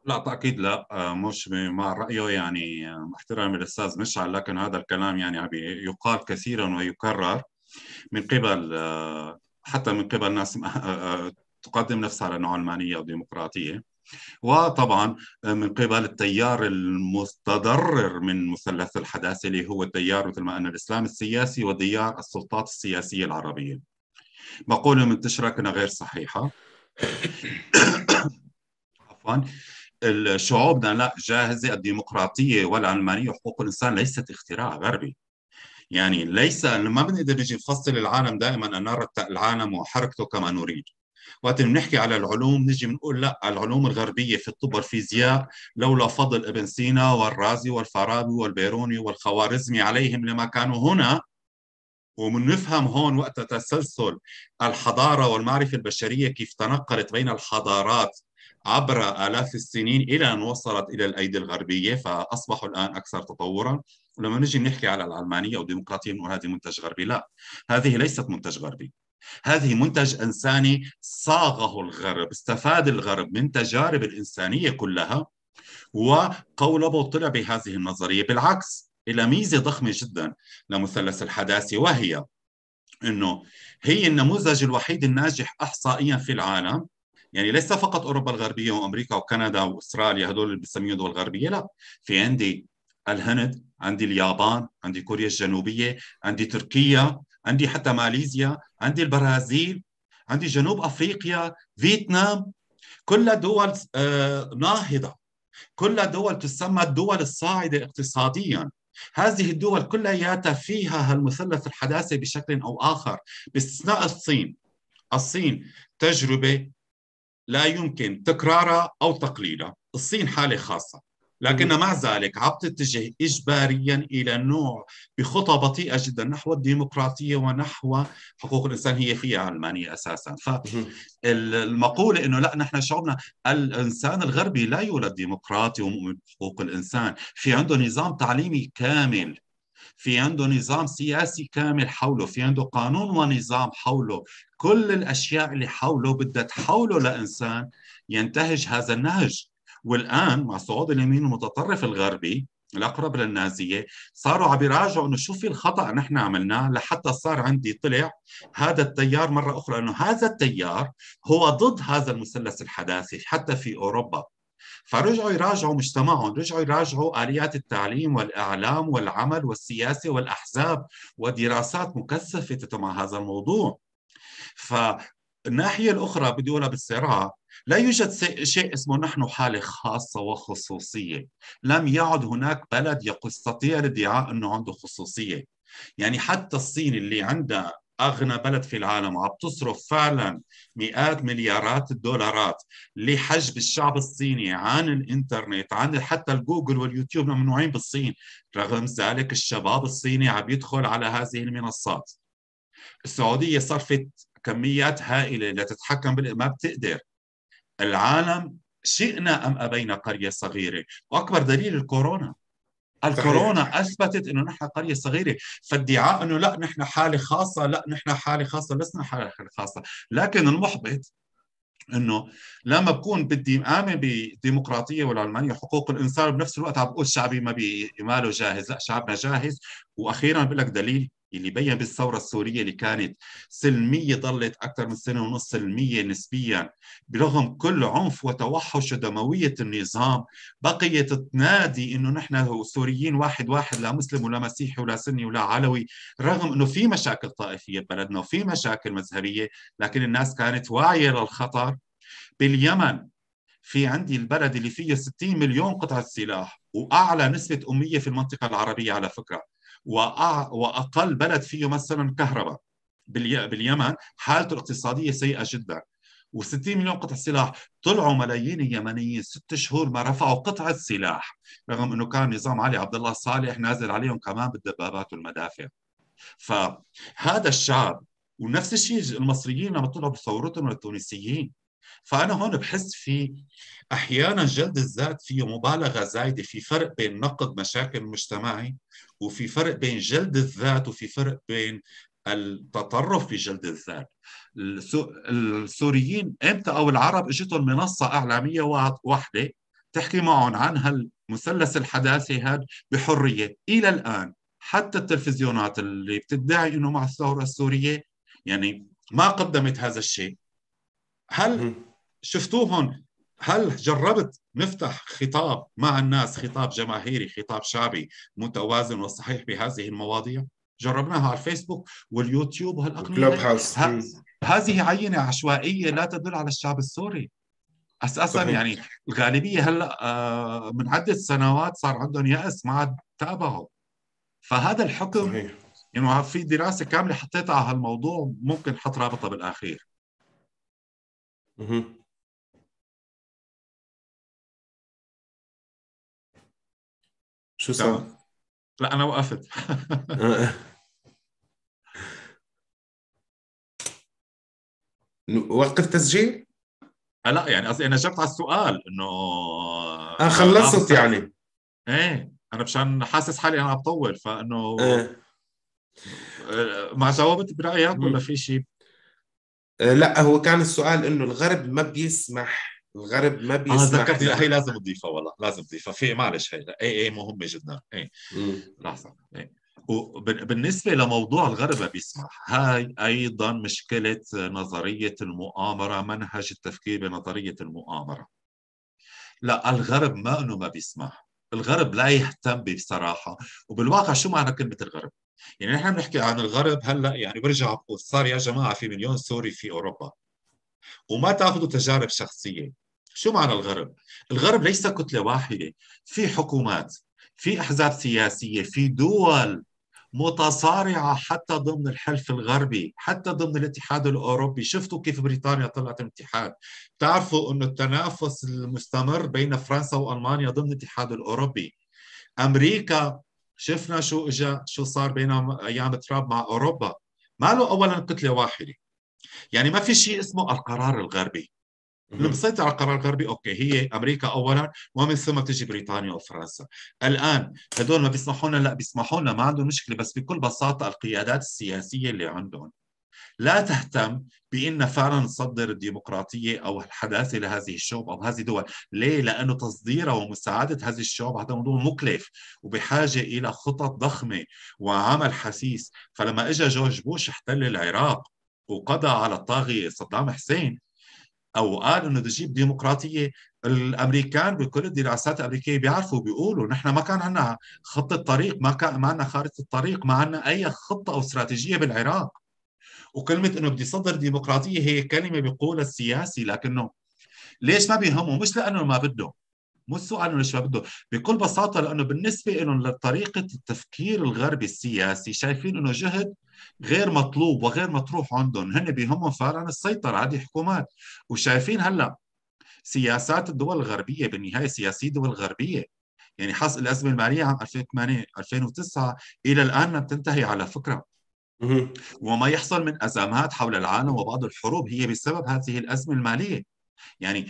لا تأكيد لا آه، مش مع رأيه يعني احترامي للأستاذ مشعل لكن هذا الكلام يعني يقال كثيرا ويكرر من قبل حتى من قبل ناس تقدم نفسها لأنه علمانية وديمقراطية وطبعا آه، من قبل التيار المتضرر من مثلث الحداثه اللي هو التيار مثل ما قلنا الاسلام السياسي وديار السلطات السياسيه العربيه. مقوله منتشره كنا غير صحيحه. عفوا شعوبنا لا جاهزه الديمقراطيه والعلمانيه وحقوق الانسان ليست اختراع غربي. يعني ليس ما بنقدر نجي نفصل العالم دائما ان نرى العالم وحركته كما نريد وقت بنحكي على العلوم نجي بنقول لا العلوم الغربيه في الطب والفيزياء لولا فضل ابن سينا والرازي والفارابي والبيروني والخوارزمي عليهم لما كانوا هنا ومنفهم هون وقت تسلسل الحضاره والمعرفه البشريه كيف تنقلت بين الحضارات عبر آلاف السنين إلى أن وصلت إلى الأيدي الغربية فأصبحوا الآن أكثر تطورا ولما نجي نحكي على العلمانية والديمقراطية بنقول هذه منتج غربي لا هذه ليست منتج غربي هذه منتج انساني صاغه الغرب، استفاد الغرب من تجارب الانسانيه كلها وقولبه طلع بهذه النظريه، بالعكس الى ميزه ضخمه جدا لمثلث الحداثه وهي انه هي النموذج الوحيد الناجح احصائيا في العالم يعني ليس فقط اوروبا الغربيه وامريكا وكندا واستراليا هدول اللي بسميهم دول غربيه لا في عندي الهند عندي اليابان عندي كوريا الجنوبيه عندي تركيا عندي حتى ماليزيا عندي البرازيل عندي جنوب افريقيا فيتنام كلها دول آه، ناهضه كلها دول تسمى الدول الصاعده اقتصاديا هذه الدول كلياتها فيها هالمثلث الحداثي بشكل او اخر باستثناء الصين الصين تجربه لا يمكن تكرارها او تقليلها الصين حاله خاصه لكن مع ذلك عم تتجه اجباريا الى نوع بخطى بطيئه جدا نحو الديمقراطيه ونحو حقوق الانسان هي فيها علمانيه اساسا فالمقوله انه لا نحن شعبنا الانسان الغربي لا يولد ديمقراطي ومؤمن بحقوق الانسان في عنده نظام تعليمي كامل في عنده نظام سياسي كامل حوله في عنده قانون ونظام حوله كل الأشياء اللي حوله بدها تحوله لإنسان ينتهج هذا النهج والان مع صعود اليمين المتطرف الغربي الاقرب للنازيه صاروا عم يراجعوا انه شو في الخطا نحن عملناه لحتى صار عندي طلع هذا التيار مره اخرى انه هذا التيار هو ضد هذا المثلث الحداثي حتى في اوروبا فرجعوا يراجعوا مجتمعهم رجعوا يراجعوا آليات التعليم والإعلام والعمل والسياسة والأحزاب ودراسات مكثفة مع هذا الموضوع ف الناحية الأخرى بدولة بالصراع لا يوجد شيء اسمه نحن حالة خاصة وخصوصية لم يعد هناك بلد يستطيع الادعاء أنه عنده خصوصية يعني حتى الصين اللي عندها أغنى بلد في العالم عم تصرف فعلا مئات مليارات الدولارات لحجب الشعب الصيني عن الإنترنت عن حتى الجوجل واليوتيوب ممنوعين بالصين رغم ذلك الشباب الصيني عم يدخل على هذه المنصات السعودية صرفت كميات هائله لتتحكم ما بتقدر العالم شئنا ام ابينا قريه صغيره واكبر دليل الكورونا الكورونا اثبتت انه نحن قريه صغيره فادعاء انه لا نحن حاله خاصه لا نحن حاله خاصه لسنا حاله خاصه لكن المحبط انه لما بكون بدي امن بالديمقراطيه والعلمانيه وحقوق الانسان بنفس الوقت عم بقول شعبي ما ماله جاهز لا شعبنا جاهز واخيرا بقول لك دليل اللي بين بالثورة السورية اللي كانت سلمية ضلت أكثر من سنة ونص سلمية نسبيا برغم كل عنف وتوحش ودموية النظام بقيت تنادي إنه نحن سوريين واحد واحد لا مسلم ولا مسيحي ولا سني ولا علوي رغم إنه في مشاكل طائفية ببلدنا وفي مشاكل مذهبية لكن الناس كانت واعية للخطر باليمن في عندي البلد اللي فيه 60 مليون قطعة سلاح وأعلى نسبة أمية في المنطقة العربية على فكرة واقل بلد فيه مثلا كهرباء باليمن حالته الاقتصاديه سيئه جدا و60 مليون قطع سلاح طلعوا ملايين اليمنيين ست شهور ما رفعوا قطعة سلاح رغم أنه كان نظام علي عبد الله صالح نازل عليهم كمان بالدبابات والمدافع فهذا الشعب ونفس الشيء المصريين لما طلعوا بثورتهم للتونسيين فانا هون بحس في احيانا جلد الذات فيه مبالغه زايده في فرق بين نقد مشاكل مجتمعي وفي فرق بين جلد الذات وفي فرق بين التطرف في جلد الذات السوريين امتى او العرب اجتهم منصه اعلاميه واحده تحكي معهم عن هالمثلث الحداثي هذا بحريه الى الان حتى التلفزيونات اللي بتدعي انه مع الثوره السوريه يعني ما قدمت هذا الشيء هل شفتوهم هل جربت نفتح خطاب مع الناس خطاب جماهيري خطاب شعبي متوازن وصحيح بهذه المواضيع جربناها على الفيسبوك واليوتيوب وهالأقنية هذه عينة عشوائية لا تدل على الشعب السوري اساسا يعني الغالبيه هلا آه، من عده سنوات صار عندهم ياس ما عاد تابعوا فهذا الحكم صحيح. انه يعني في دراسه كامله حطيتها على هالموضوع ممكن حط رابطها بالاخير Mm-hmm. شو صار؟ لا انا وقفت وقف تسجيل؟ آه، لا يعني قصدي انا جبت على السؤال انه اه خلصت يعني ايه انا مشان حاسس حالي انا عم بطول فانه ايه آه، ما جاوبت برايك ولا في شيء آه، لا هو كان السؤال انه الغرب ما بيسمح الغرب ما بيسمح انا ذكرت هي لازم تضيفها والله لازم تضيفها في معلش هي اي اي مهمه جدا اي لحظه إيه. وبالنسبه لموضوع الغرب ما بيسمح هاي ايضا مشكله نظريه المؤامره منهج التفكير بنظريه المؤامره لا الغرب ما انه ما بيسمح الغرب لا يهتم بصراحه وبالواقع شو معنى كلمه الغرب يعني نحن بنحكي عن الغرب هلا يعني برجع بقول صار يا جماعه في مليون سوري في اوروبا وما تاخذوا تجارب شخصيه شو معنى الغرب؟ الغرب ليس كتله واحده في حكومات في احزاب سياسيه في دول متصارعة حتى ضمن الحلف الغربي حتى ضمن الاتحاد الأوروبي شفتوا كيف بريطانيا طلعت الاتحاد بتعرفوا أنه التنافس المستمر بين فرنسا وألمانيا ضمن الاتحاد الأوروبي أمريكا شفنا شو اجى شو صار بينهم ايام تراب مع اوروبا ما له اولا كتله واحده يعني ما في شيء اسمه القرار الغربي اللي بتسيطر على القرار الغربي اوكي هي امريكا اولا ومن ثم تجي بريطانيا وفرنسا الان هدول ما بيسمحوا لنا لا بيسمحوا لنا ما عندهم مشكله بس بكل بساطه القيادات السياسيه اللي عندهم لا تهتم بأن فعلا تصدر الديمقراطية أو الحداثة لهذه الشعوب أو هذه الدول ليه؟ لأنه تصديرها ومساعدة هذه الشعوب هذا موضوع مكلف وبحاجة إلى خطط ضخمة وعمل حثيث فلما اجى جورج بوش احتل العراق وقضى على الطاغية صدام حسين او قال انه بده يجيب ديمقراطيه الامريكان بكل الدراسات الامريكيه بيعرفوا بيقولوا نحن ما كان عندنا خطه طريق ما كان ما عندنا خارطه الطريق ما عندنا اي خطه او استراتيجيه بالعراق وكلمه انه بدي صدر ديمقراطيه هي كلمه بقولها السياسي لكنه ليش ما بيهمه مش لانه ما بده مش سؤال ليش ما بده بكل بساطه لانه بالنسبه لهم لطريقه التفكير الغربي السياسي شايفين انه جهد غير مطلوب وغير مطروح عندهم هن بيهمهم فعلا السيطره هذه حكومات وشايفين هلا سياسات الدول الغربيه بالنهايه سياسي دول غربيه يعني حصل الازمه الماليه عام 2008 2009 الى الان ما بتنتهي على فكره وما يحصل من أزمات حول العالم وبعض الحروب هي بسبب هذه الأزمة المالية يعني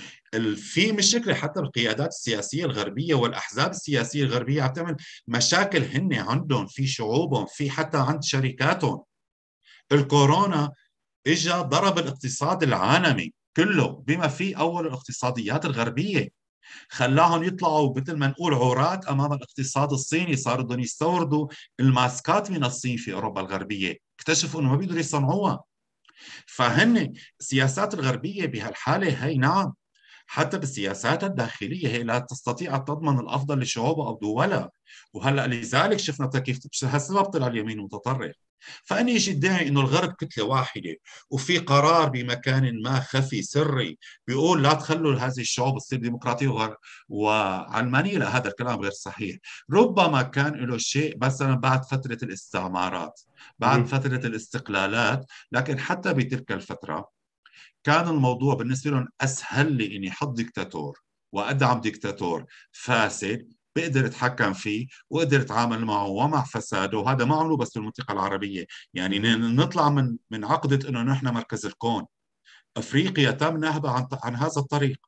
في مشكله حتى القيادات السياسيه الغربيه والاحزاب السياسيه الغربيه عم تعمل مشاكل هن عندهم في شعوبهم في حتى عند شركاتهم الكورونا اجى ضرب الاقتصاد العالمي كله بما فيه اول الاقتصاديات الغربيه خلاهم يطلعوا مثل ما نقول عراة امام الاقتصاد الصيني صاروا بدهم يستوردوا الماسكات من الصين في اوروبا الغربيه اكتشفوا انه ما بيقدروا يصنعوها فهن السياسات الغربيه بهالحاله هي نعم حتى بالسياسات الداخلية هي لا تستطيع أن تضمن الأفضل لشعوبها أو دولها وهلأ لذلك شفنا كيف هالسبب طلع اليمين متطرف فأني يجي الداعي أنه الغرب كتلة واحدة وفي قرار بمكان ما خفي سري بيقول لا تخلوا هذه الشعوب تصير ديمقراطية وعلمانية لا هذا الكلام غير صحيح ربما كان له شيء مثلا بعد فترة الاستعمارات بعد فترة الاستقلالات لكن حتى بتلك الفترة كان الموضوع بالنسبة لهم أسهل لي أني أحط وأدعم دكتاتور فاسد بقدر اتحكم فيه وقدر اتعامل معه ومع فساده وهذا ما عمله بس بالمنطقه العربيه يعني نطلع من من عقده انه نحن مركز الكون افريقيا تم نهبها عن عن هذا الطريق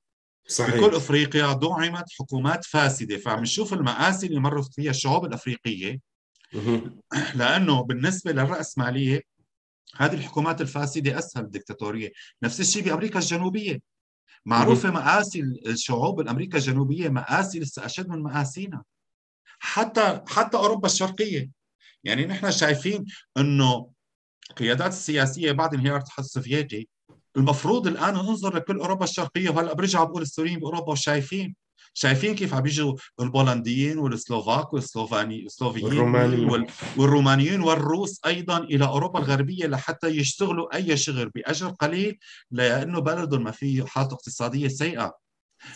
صحيح. بكل افريقيا دعمت حكومات فاسده فعم نشوف المآسي اللي مرت فيها الشعوب الافريقيه لانه بالنسبه للراسماليه هذه الحكومات الفاسده اسهل دكتاتوريه نفس الشيء بامريكا الجنوبيه معروفه مآسي الشعوب الامريكا الجنوبيه مآسي لسه اشد من مآسينا حتى حتى اوروبا الشرقيه يعني نحن شايفين انه القيادات السياسيه بعد انهيار الاتحاد السوفيتي المفروض الان ننظر لكل اوروبا الشرقيه وهلا برجع بقول السوريين باوروبا وشايفين شايفين كيف عم بيجوا البولنديين والسلوفاك والسلوفاني والسلوفيين والرومانيين والروس ايضا الى اوروبا الغربيه لحتى يشتغلوا اي شغل باجر قليل لانه بلدهم ما فيه حاله اقتصاديه سيئه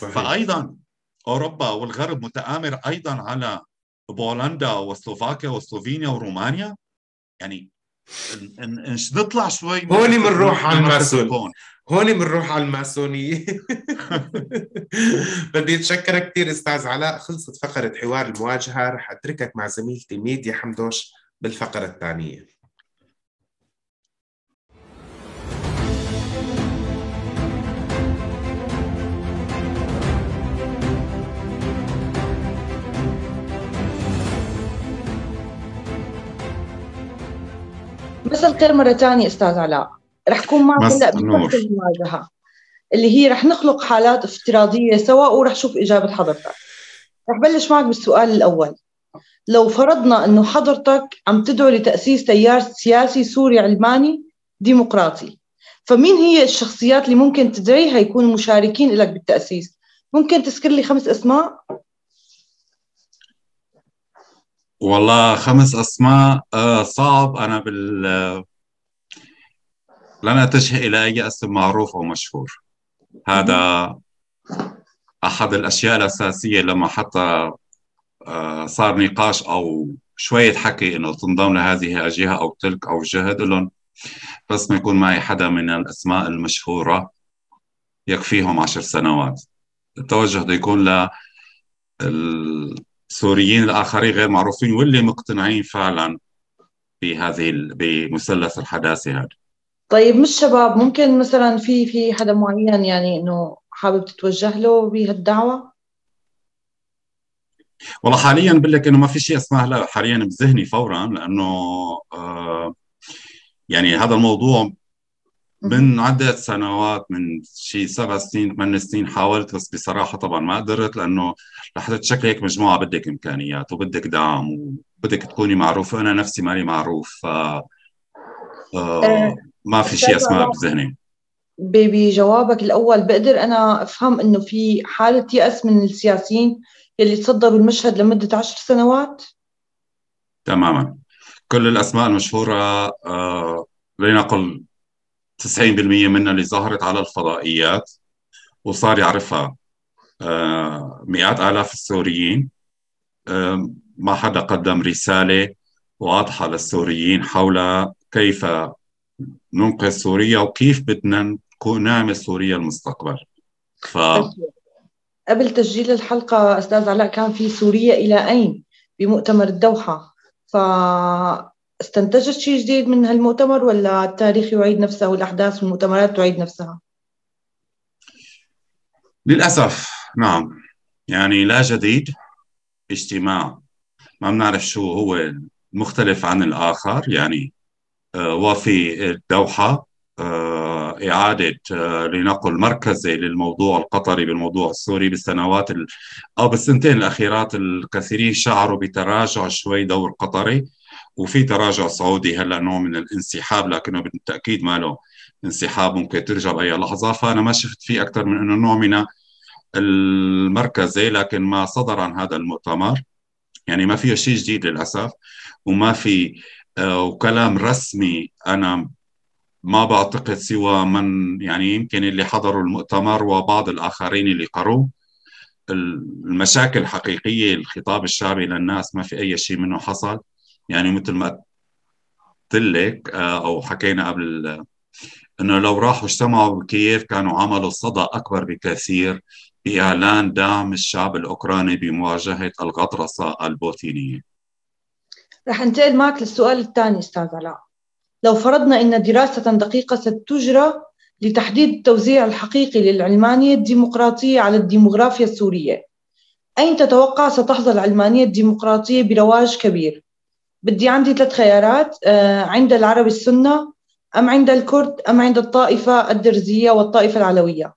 صحيح. فايضا اوروبا والغرب متآمر ايضا على بولندا وسلوفاكيا وسلوفينيا ورومانيا يعني نطلع شوي هون بنروح على الماسون هون بنروح على الماسونيه بدي اتشكرك كثير استاذ علاء خلصت فقره حوار المواجهه رح اتركك مع زميلتي ميديا حمدوش بالفقره الثانيه مساء الخير مرة ثانية أستاذ علاء رح تكون معك هلا المواجهة اللي هي رح نخلق حالات افتراضية سوا ورح شوف إجابة حضرتك رح بلش معك بالسؤال الأول لو فرضنا أنه حضرتك عم تدعو لتأسيس تيار سياسي سوري علماني ديمقراطي فمين هي الشخصيات اللي ممكن تدعيها يكونوا مشاركين لك بالتأسيس ممكن تذكر لي خمس أسماء والله خمس اسماء آه، صعب انا بال آه، لن اتجه الى اي اسم معروف او مشهور هذا احد الاشياء الاساسيه لما حتى آه، صار نقاش او شويه حكي انه تنضم لهذه الجهه او تلك او جهد لهم بس ما يكون معي حدا من الاسماء المشهوره يكفيهم عشر سنوات التوجه بده يكون ل السوريين الآخرين غير معروفين واللي مقتنعين فعلا بهذه بمثلث الحداثة هذا طيب مش شباب ممكن مثلا في في حدا معين يعني انه حابب تتوجه له بهالدعوه؟ والله حاليا بقول لك انه ما في شيء اسمه لا حاليا بذهني فورا لانه آه يعني هذا الموضوع من عدة سنوات من شي سبع سنين ثمان سنين حاولت بس بصراحة طبعا ما قدرت لأنه لحتى تشكل هيك مجموعة بدك إمكانيات وبدك دعم وبدك تكوني معروفة أنا نفسي ماني معروف ف آه، آه، ما في شيء أسماء بذهني بيبي جوابك الأول بقدر أنا أفهم إنه في حالة يأس من السياسيين يلي تصدروا المشهد لمدة عشر سنوات تماما كل الأسماء المشهورة آه، لنقل 90% منها اللي ظهرت على الفضائيات وصار يعرفها آه، مئات آلاف السوريين آه، ما حدا قدم رسالة واضحة للسوريين حول كيف ننقذ سوريا وكيف بدنا نعمل سوريا المستقبل ف... قبل تسجيل الحلقة أستاذ علاء كان في سوريا إلى أين بمؤتمر الدوحة ف استنتجت شيء جديد من هالمؤتمر ولا التاريخ يعيد نفسه والأحداث والمؤتمرات تعيد نفسها؟ للأسف نعم يعني لا جديد اجتماع ما بنعرف شو هو مختلف عن الآخر يعني آه، وفي الدوحة آه، إعادة آه، لنقل مركزي للموضوع القطري بالموضوع السوري بالسنوات أو بالسنتين الأخيرات الكثيرين شعروا بتراجع شوي دور قطري وفي تراجع صعودي هلا نوع من الانسحاب لكنه بالتاكيد ما له انسحاب ممكن ترجع باي لحظه فانا ما شفت فيه اكثر من انه نوع من المركزي لكن ما صدر عن هذا المؤتمر يعني ما فيه شيء جديد للاسف وما في آه، وكلام رسمي انا ما بعتقد سوى من يعني يمكن اللي حضروا المؤتمر وبعض الاخرين اللي قروا المشاكل الحقيقيه الخطاب الشعبي للناس ما في اي شيء منه حصل يعني مثل ما قلت لك آه، او حكينا قبل آه، انه لو راحوا اجتمعوا بكييف كانوا عملوا صدى اكبر بكثير باعلان دعم الشعب الاوكراني بمواجهه الغطرسه البوتينيه. رح انتقل معك للسؤال الثاني استاذ علاء. لو فرضنا ان دراسه دقيقه ستجرى لتحديد التوزيع الحقيقي للعلمانيه الديمقراطيه على الديموغرافيا السوريه، اين تتوقع ستحظى العلمانيه الديمقراطيه برواج كبير؟ بدي عندي ثلاث خيارات آه، عند العرب السنه ام عند الكرد ام عند الطائفه الدرزيه والطائفه العلويه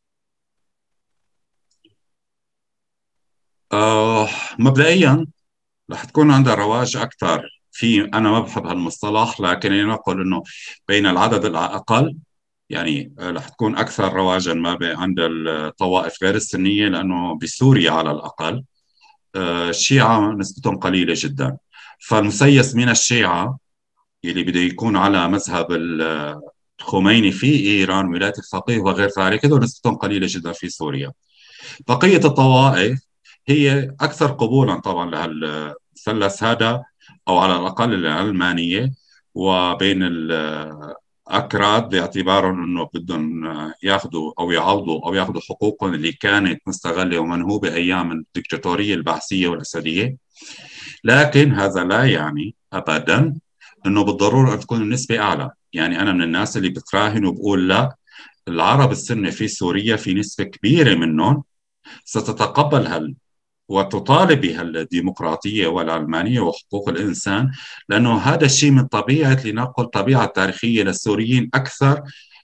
آه مبدئيا رح تكون عندها رواج اكثر في انا ما بحب هالمصطلح لكن لنقل انه بين العدد الاقل يعني آه، رح تكون اكثر رواجا ما عند الطوائف غير السنيه لانه بسوريا على الاقل آه، الشيعة نسبتهم قليلة جدا فالمسيس من الشيعة اللي بده يكون على مذهب الخميني في إيران ولاية الفقيه وغير ذلك هذول نسبتهم قليلة جدا في سوريا بقية الطوائف هي أكثر قبولا طبعا لهالمثلث هذا أو على الأقل العلمانية وبين الأكراد باعتبارهم انه بدهم ياخذوا او يعوضوا او ياخذوا حقوقهم اللي كانت مستغله ومنهوبه ايام الدكتاتوريه البعثيه والاسديه لكن هذا لا يعني ابدا انه بالضروره تكون النسبه اعلى يعني انا من الناس اللي بتراهن وبقول لا العرب السنه في سوريا في نسبه كبيره منهم ستتقبل هال وتطالب بهالديمقراطيه والعلمانيه وحقوق الانسان لانه هذا الشيء من طبيعه لنقل طبيعه تاريخيه للسوريين اكثر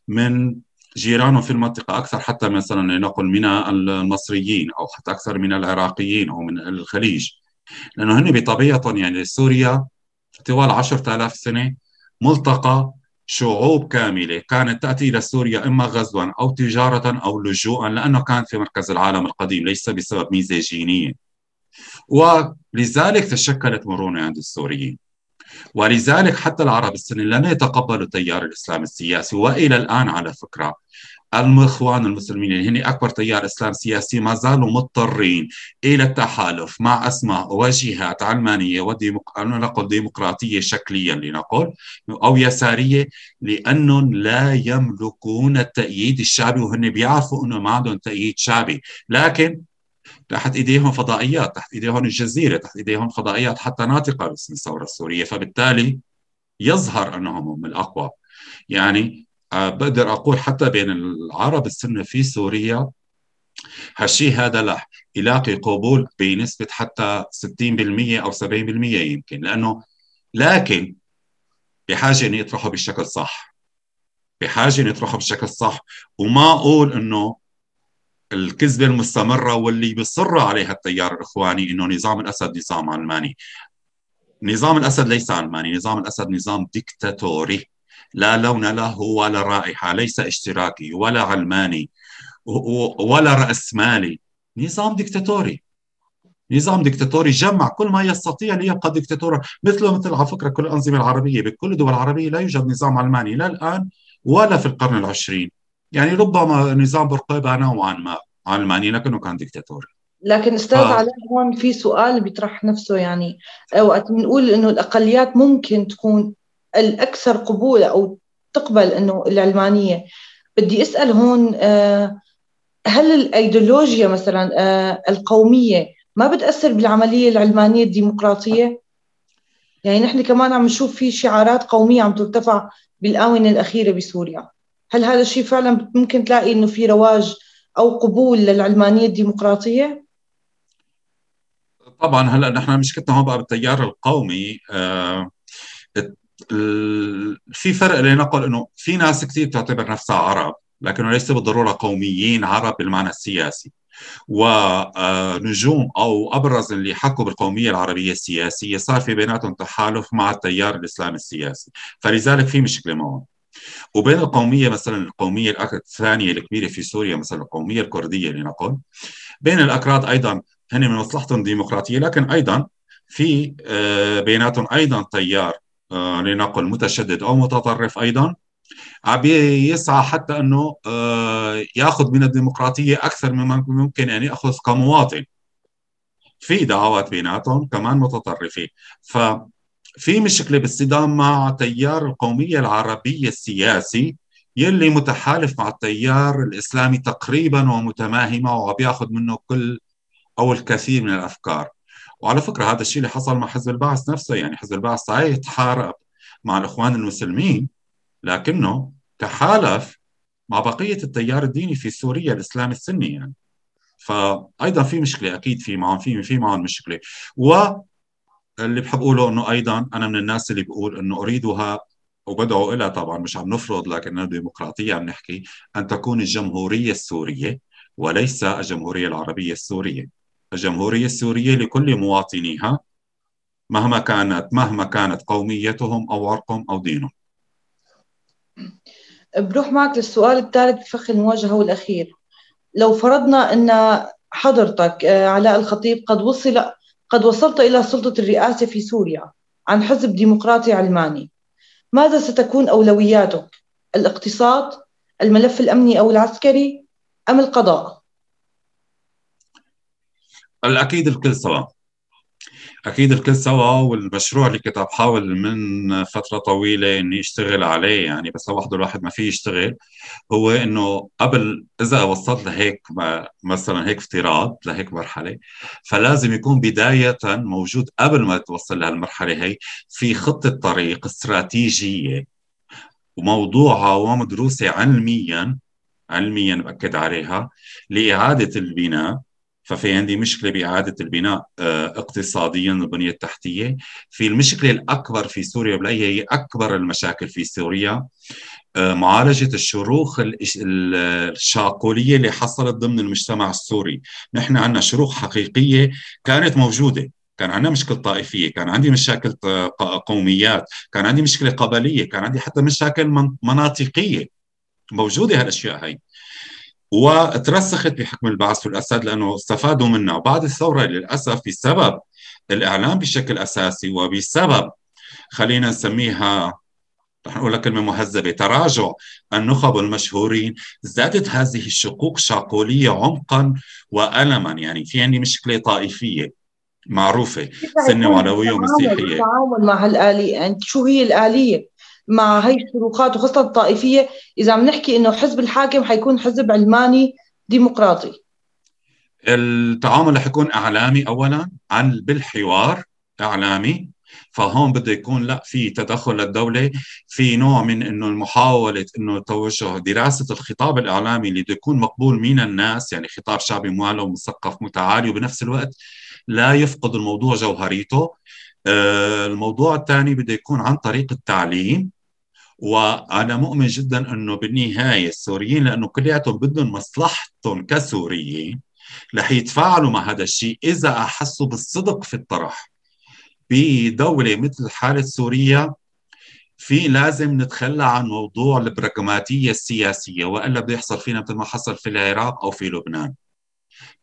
من جيرانه في المنطقة أكثر حتى مثلا لنقل من المصريين أو حتى أكثر من العراقيين أو من الخليج لانه هن بطبيعه يعني سوريا طوال 10000 سنه ملتقى شعوب كاملة كانت تأتي إلى سوريا إما غزوا أو تجارة أو لجوءا لأنه كانت في مركز العالم القديم ليس بسبب ميزة جينية ولذلك تشكلت مرونة عند السوريين ولذلك حتى العرب السنه لم يتقبلوا التيار الإسلامي السياسي وإلى الآن على فكرة الاخوان المسلمين يعني هن اكبر تيار اسلام سياسي ما زالوا مضطرين الى التحالف مع اسماء وجهات علمانيه وديمق... نقول ديمقراطيه شكليا لنقل او يساريه لانهم لا يملكون التأييد الشعبي وهن بيعرفوا انه ما عندهم تأييد شعبي لكن تحت ايديهم فضائيات تحت ايديهم الجزيره تحت ايديهم فضائيات حتى ناطقه باسم الثوره السوريه فبالتالي يظهر انهم هم الاقوى يعني بقدر اقول حتى بين العرب السنه في سوريا هالشيء هذا لا يلاقي قبول بنسبه حتى 60% او 70% يمكن لانه لكن بحاجه اني اطرحه بالشكل صح بحاجه اني اطرحه بالشكل صح وما اقول انه الكذبه المستمره واللي بيصر عليها التيار الاخواني انه نظام الاسد نظام علماني نظام الاسد ليس علماني نظام الاسد نظام ديكتاتوري لا لون له ولا رائحة ليس اشتراكي ولا علماني ولا رأسمالي نظام ديكتاتوري نظام ديكتاتوري جمع كل ما يستطيع ليبقى ديكتاتورا مثله مثل على فكرة كل الأنظمة العربية بكل الدول العربية لا يوجد نظام علماني لا الآن ولا في القرن العشرين يعني ربما نظام برقيبة نوعا ما علماني لكنه كان ديكتاتوري لكن استاذ ف... علي هون في سؤال بيطرح نفسه يعني وقت بنقول انه الاقليات ممكن تكون الاكثر قبولا او تقبل انه العلمانيه بدي اسال هون آه، هل الايديولوجيا مثلا آه، القوميه ما بتاثر بالعمليه العلمانيه الديمقراطيه يعني نحن كمان عم نشوف في شعارات قوميه عم ترتفع بالاونه الاخيره بسوريا هل هذا الشيء فعلا ممكن تلاقي انه في رواج او قبول للعلمانيه الديمقراطيه طبعا هلا نحن مشكلتنا هون بقى بالتيار القومي آه، آه، في فرق لنقل انه في ناس كثير بتعتبر نفسها عرب لكنه ليس بالضروره قوميين عرب بالمعنى السياسي ونجوم آه، او ابرز اللي حكوا بالقوميه العربيه السياسيه صار في بيناتهم تحالف مع التيار الاسلامي السياسي فلذلك في مشكله معهم وبين القوميه مثلا القوميه الثانيه الكبيره في سوريا مثلا القوميه الكرديه لنقل بين الاكراد ايضا هن من مصلحتهم الديمقراطيه لكن ايضا في آه، بيناتهم ايضا تيار آه، لنقل متشدد او متطرف ايضا عم يسعى حتى انه آه، ياخذ من الديمقراطيه اكثر مما ممكن ان ياخذ كمواطن في دعوات بيناتهم كمان متطرفين ف في مشكله بالصدام مع تيار القوميه العربيه السياسي يلي متحالف مع التيار الاسلامي تقريبا ومتماهمه وعم ياخذ منه كل او الكثير من الافكار وعلى فكره هذا الشيء اللي حصل مع حزب البعث نفسه يعني حزب البعث صحيح يتحارب مع الاخوان المسلمين لكنه تحالف مع بقيه التيار الديني في سوريا الاسلام السني يعني فايضا في مشكله اكيد في معهم في في معهم مشكله و اللي بحب اقوله انه ايضا انا من الناس اللي بقول انه اريدها وبدعو لها طبعا مش عم نفرض لكن الديمقراطيه عم نحكي ان تكون الجمهوريه السوريه وليس الجمهوريه العربيه السوريه الجمهورية السورية لكل مواطنيها مهما كانت مهما كانت قوميتهم أو عرقهم أو دينهم بروح معك للسؤال الثالث بفخ المواجهة والأخير لو فرضنا أن حضرتك آه، علاء الخطيب قد وصل قد وصلت إلى سلطة الرئاسة في سوريا عن حزب ديمقراطي علماني ماذا ستكون أولوياتك؟ الاقتصاد؟ الملف الأمني أو العسكري؟ أم القضاء؟ اكيد الكل سوا اكيد الكل سوا والمشروع اللي كنت عم بحاول من فتره طويله اني اشتغل عليه يعني بس لوحده الواحد ما فيه يشتغل هو انه قبل اذا وصلت لهيك مثلا هيك افتراض لهيك مرحله فلازم يكون بدايه موجود قبل ما توصل لهالمرحله هي في خطه طريق استراتيجيه وموضوعها ومدروسه علميا علميا باكد عليها لاعاده البناء ففي عندي مشكله باعاده البناء آه، اقتصاديا البنيه التحتيه في المشكله الاكبر في سوريا بلاقيها هي اكبر المشاكل في سوريا آه، معالجة الشروخ الشاقولية اللي حصلت ضمن المجتمع السوري نحن عندنا شروخ حقيقية كانت موجودة كان عندنا مشكلة طائفية كان عندي مشاكل قوميات كان عندي مشكلة قبلية كان عندي حتى مشاكل مناطقية موجودة هالأشياء هاي وترسخت بحكم البعث والاسد لانه استفادوا منها وبعد الثوره للاسف بسبب الاعلام بشكل اساسي وبسبب خلينا نسميها رح نقول كلمة مهذبة تراجع النخب المشهورين زادت هذه الشقوق شاقولية عمقا وألما يعني في عندي مشكلة طائفية معروفة سنة وعلوية ومسيحية التعامل مع الآلية يعني شو هي الآلية مع هي الشروخات وخاصه الطائفيه اذا عم نحكي انه حزب الحاكم حيكون حزب علماني ديمقراطي التعامل رح يكون اعلامي اولا عن بالحوار اعلامي فهون بده يكون لا في تدخل للدوله في نوع من انه محاوله انه توجه دراسه الخطاب الاعلامي اللي بده يكون مقبول من الناس يعني خطاب شعبي موالي ومثقف متعالي وبنفس الوقت لا يفقد الموضوع جوهريته آه، الموضوع الثاني بده يكون عن طريق التعليم وانا مؤمن جدا انه بالنهايه السوريين لانه كلياتهم بدهم مصلحتهم كسوريه رح يتفاعلوا مع هذا الشيء اذا احسوا بالصدق في الطرح بدوله مثل حاله سوريا في لازم نتخلى عن موضوع البراغماتيه السياسيه والا بده يحصل فينا مثل ما حصل في العراق او في لبنان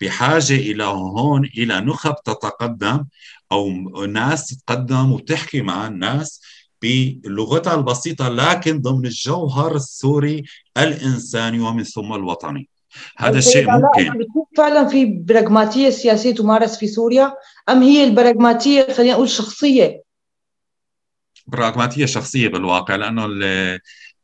بحاجه الى هون الى نخب تتقدم او ناس تتقدم وتحكي مع الناس بلغتها البسيطة لكن ضمن الجوهر السوري الإنساني ومن ثم الوطني هذا طيب، الشيء ممكن يعني فعلا في براغماتية سياسية تمارس في سوريا أم هي البراغماتية خلينا نقول شخصية براغماتية شخصية بالواقع لأنه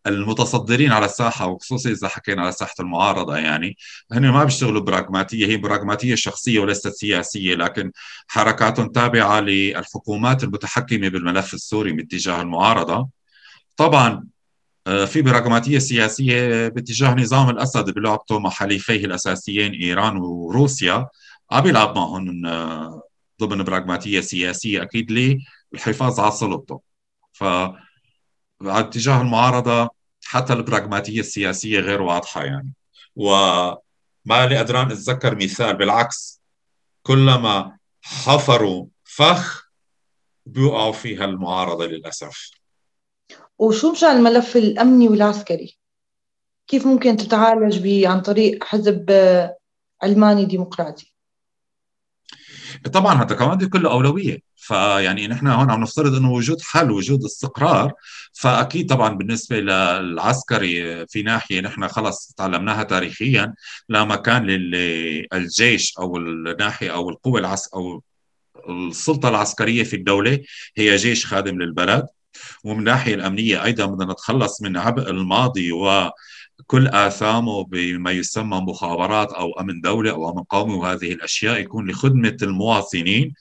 المتصدرين على الساحه وخصوصا اذا حكينا على ساحه المعارضه يعني هن ما بيشتغلوا براغماتيه هي براغماتيه شخصيه وليست سياسيه لكن حركاتهم تابعه للحكومات المتحكمه بالملف السوري باتجاه المعارضه طبعا آه، في براغماتيه سياسيه باتجاه نظام الاسد بلعبته مع حليفيه الاساسيين ايران وروسيا عم يلعب معهم آه، ضمن براغماتيه سياسيه اكيد للحفاظ الحفاظ على سلطته ف على اتجاه المعارضه حتى البراغماتيه السياسيه غير واضحه يعني وما لي ادران اتذكر مثال بالعكس كلما حفروا فخ بيوقعوا فيها المعارضه للاسف وشو مشان الملف الامني والعسكري؟ كيف ممكن تتعالج عن طريق حزب آه، علماني ديمقراطي؟ طبعا هذا كمان دي كله اولويه فيعني نحن هون عم نفترض انه وجود حل وجود استقرار فاكيد طبعا بالنسبه للعسكري في ناحيه نحن خلص تعلمناها تاريخيا لا مكان للجيش او الناحيه او القوه العس او السلطه العسكريه في الدوله هي جيش خادم للبلد ومن الناحيه الامنيه ايضا بدنا نتخلص من عبء الماضي و كل آثامه بما يسمى مخابرات أو أمن دولة أو أمن قومي وهذه الأشياء يكون لخدمة المواطنين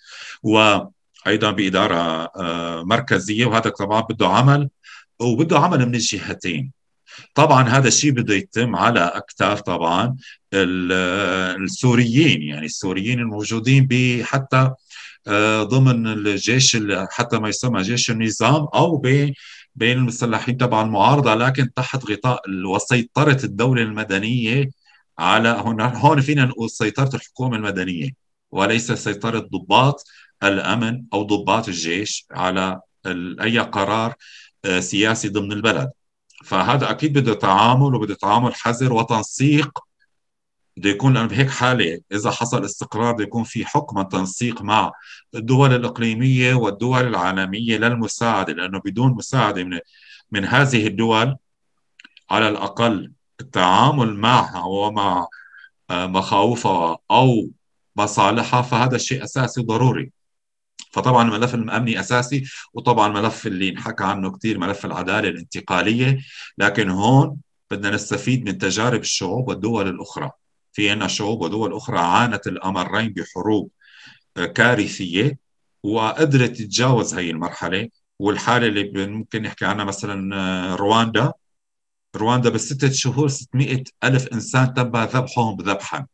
وأيضا بإدارة آه، مركزية وهذا طبعا بده عمل وبده عمل من الجهتين طبعا هذا الشيء بده يتم على اكتاف طبعا آه، السوريين يعني السوريين الموجودين حتى آه، ضمن الجيش حتى ما يسمى جيش النظام او بين المسلحين تبع المعارضه لكن تحت غطاء وسيطره الدوله المدنيه على هون هون فينا نقول سيطره الحكومه المدنيه وليس سيطره ضباط الامن او ضباط الجيش على اي قرار آه، سياسي ضمن البلد فهذا اكيد بده تعامل وبده تعامل حذر وتنسيق بده يكون لانه بهيك حاله اذا حصل استقرار بده يكون في حكما تنسيق مع الدول الاقليميه والدول العالميه للمساعده لانه بدون مساعده من من هذه الدول على الاقل التعامل معها ومع آه، مخاوفها او مصالحها فهذا شيء اساسي ضروري فطبعا الملف الامني اساسي وطبعا الملف اللي انحكى عنه كثير ملف العداله الانتقاليه لكن هون بدنا نستفيد من تجارب الشعوب والدول الاخرى في أن شعوب ودول أخرى عانت الأمرين بحروب آه، كارثية وقدرت تتجاوز هي المرحلة والحالة اللي ممكن نحكي عنها مثلا آه، رواندا رواندا بستة شهور 600 ألف إنسان تم ذبحهم ذبحا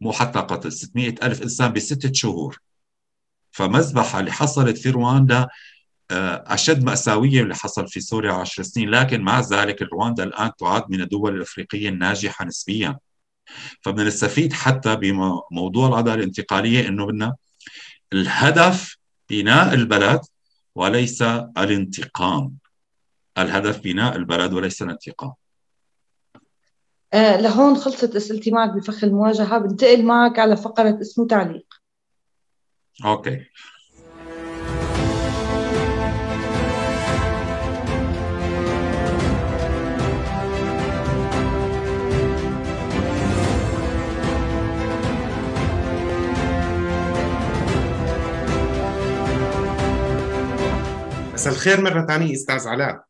مو حتى قتل 600 ألف إنسان بستة شهور فمذبحة اللي حصلت في رواندا آه، أشد مأساوية من اللي حصل في سوريا عشر سنين لكن مع ذلك رواندا الآن تعد من الدول الأفريقية الناجحة نسبياً فبنستفيد حتى بموضوع العداله الانتقاليه انه بدنا الهدف بناء البلد وليس الانتقام الهدف بناء البلد وليس الانتقام آه لهون خلصت اسئلتي معك بفخ المواجهه بنتقل معك على فقره اسمه تعليق اوكي مساء الخير مرة ثانية أستاذ علاء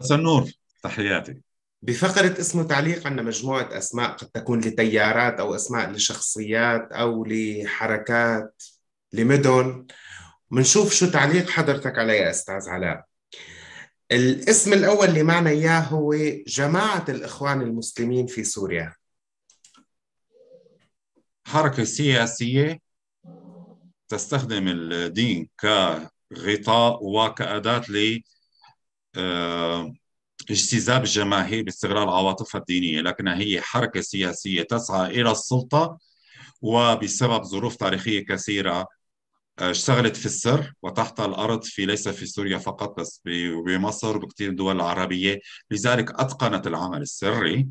مساء النور تحياتي بفقرة اسمه تعليق عندنا مجموعة أسماء قد تكون لتيارات أو أسماء لشخصيات أو لحركات لمدن منشوف شو تعليق حضرتك عليها أستاذ علاء الاسم الأول اللي معنا إياه هو جماعة الإخوان المسلمين في سوريا حركة سياسية تستخدم الدين ك غطاء وكأداة ل آه، اجتذاب الجماهير باستغلال عواطفها الدينية لكنها هي حركة سياسية تسعى إلى السلطة وبسبب ظروف تاريخية كثيرة آه، اشتغلت في السر وتحت الأرض في ليس في سوريا فقط بس بمصر وبكثير دول العربية لذلك أتقنت العمل السري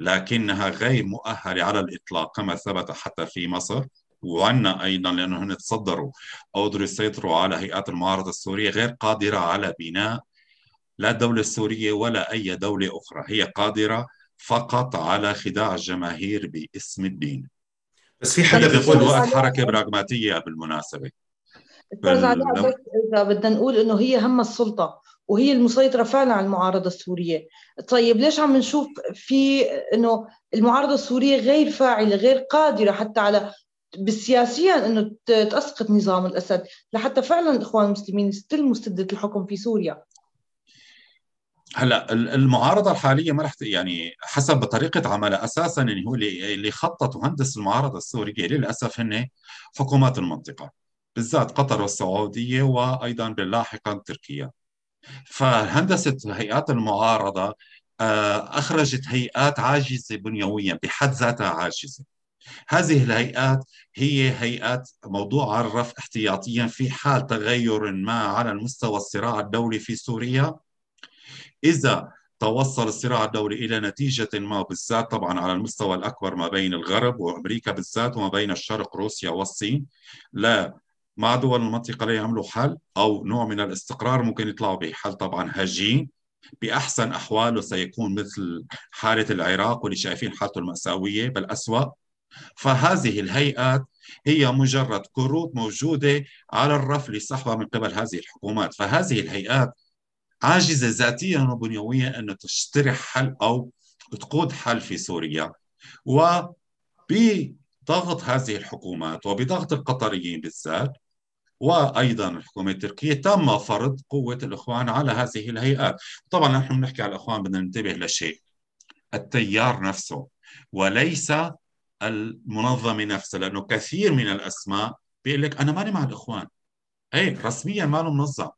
لكنها غير مؤهلة على الإطلاق كما ثبت حتى في مصر وعنا أيضا لأنه هن تصدروا أو قدروا يسيطروا على هيئات المعارضة السورية غير قادرة على بناء لا الدولة السورية ولا أي دولة أخرى هي قادرة فقط على خداع الجماهير باسم الدين بس في حدا بيقول حركة براغماتية بالمناسبة استاذ علاء اذا بدنا نقول انه هي هم السلطه وهي المسيطره فعلا على المعارضه السوريه طيب ليش عم نشوف في انه المعارضه السوريه غير فاعله غير قادره حتى على بالسياسيا انه تاسقط نظام الاسد لحتى فعلا الاخوان المسلمين يستلموا سده الحكم في سوريا هلا المعارضه الحاليه ما رح يعني حسب طريقه عملها اساسا يعني هو اللي خطط وهندس المعارضه السوريه للاسف هن حكومات المنطقه بالذات قطر والسعوديه وايضا لاحقا تركيا فهندسه هيئات المعارضه آه، اخرجت هيئات عاجزه بنيويا بحد ذاتها عاجزه هذه الهيئات هي هيئات موضوع الرف احتياطيا في حال تغير ما على المستوى الصراع الدولي في سوريا إذا توصل الصراع الدولي الى نتيجه ما بالذات طبعا على المستوى الاكبر ما بين الغرب وامريكا بالذات وما بين الشرق روسيا والصين لا مع دول المنطقه ليعملوا حل او نوع من الاستقرار ممكن يطلعوا بحل طبعا هجين باحسن احواله سيكون مثل حاله العراق واللي شايفين حالته الماساويه بل اسوا فهذه الهيئات هي مجرد كروت موجودة على الرف للصحوة من قبل هذه الحكومات فهذه الهيئات عاجزة ذاتيا وبنيويا أن تشترح حل أو تقود حل في سوريا وبضغط هذه الحكومات وبضغط القطريين بالذات وايضا الحكومه التركيه تم فرض قوه الاخوان على هذه الهيئات، طبعا نحن بنحكي على الاخوان بدنا ننتبه لشيء التيار نفسه وليس المنظمه نفسها لانه كثير من الاسماء بيقول لك انا ماني مع الاخوان اي رسميا ما له منظم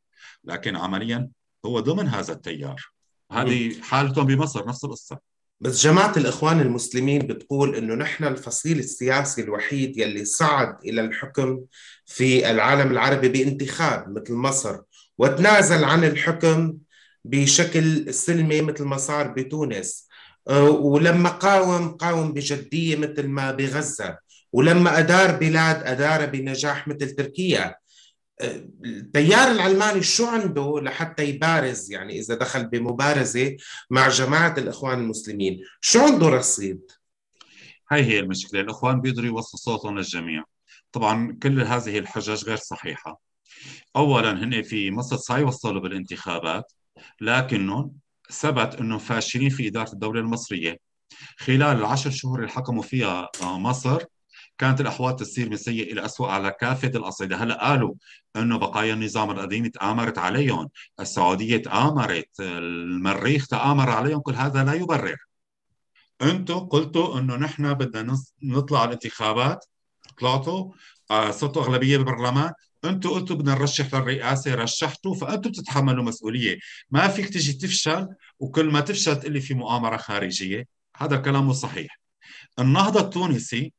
لكن عمليا هو ضمن هذا التيار هذه حالتهم بمصر نفس القصه بس جماعة الإخوان المسلمين بتقول إنه نحن الفصيل السياسي الوحيد يلي صعد إلى الحكم في العالم العربي بانتخاب مثل مصر وتنازل عن الحكم بشكل سلمي مثل ما صار بتونس ولما قاوم قاوم بجدية مثل ما بغزة ولما أدار بلاد أدار بنجاح مثل تركيا أه، التيار العلماني شو عنده لحتى يبارز يعني إذا دخل بمبارزة مع جماعة الإخوان المسلمين شو عنده رصيد؟ هاي هي المشكلة الإخوان بيقدروا يوصلوا صوتهم للجميع طبعا كل هذه الحجج غير صحيحة أولا هن في مصر صار وصلوا بالانتخابات لكنهم ثبت انه فاشلين في اداره الدوله المصريه خلال العشر شهور اللي حكموا فيها آه، مصر كانت الاحوال تسير من سيء الى اسوء على كافه الاصعده، هلا قالوا انه بقايا النظام القديم تآمرت عليهم، السعوديه تآمرت، المريخ تآمر عليهم، كل هذا لا يبرر. انتم قلتوا انه نحن بدنا نطلع على الانتخابات طلعتوا آه، صرتوا اغلبيه بالبرلمان انتوا قلتوا بدنا نرشح للرئاسه رشحتوا فانتوا بتتحملوا مسؤوليه ما فيك تجي تفشل وكل ما تفشل تقول في مؤامره خارجيه هذا مو صحيح النهضه التونسي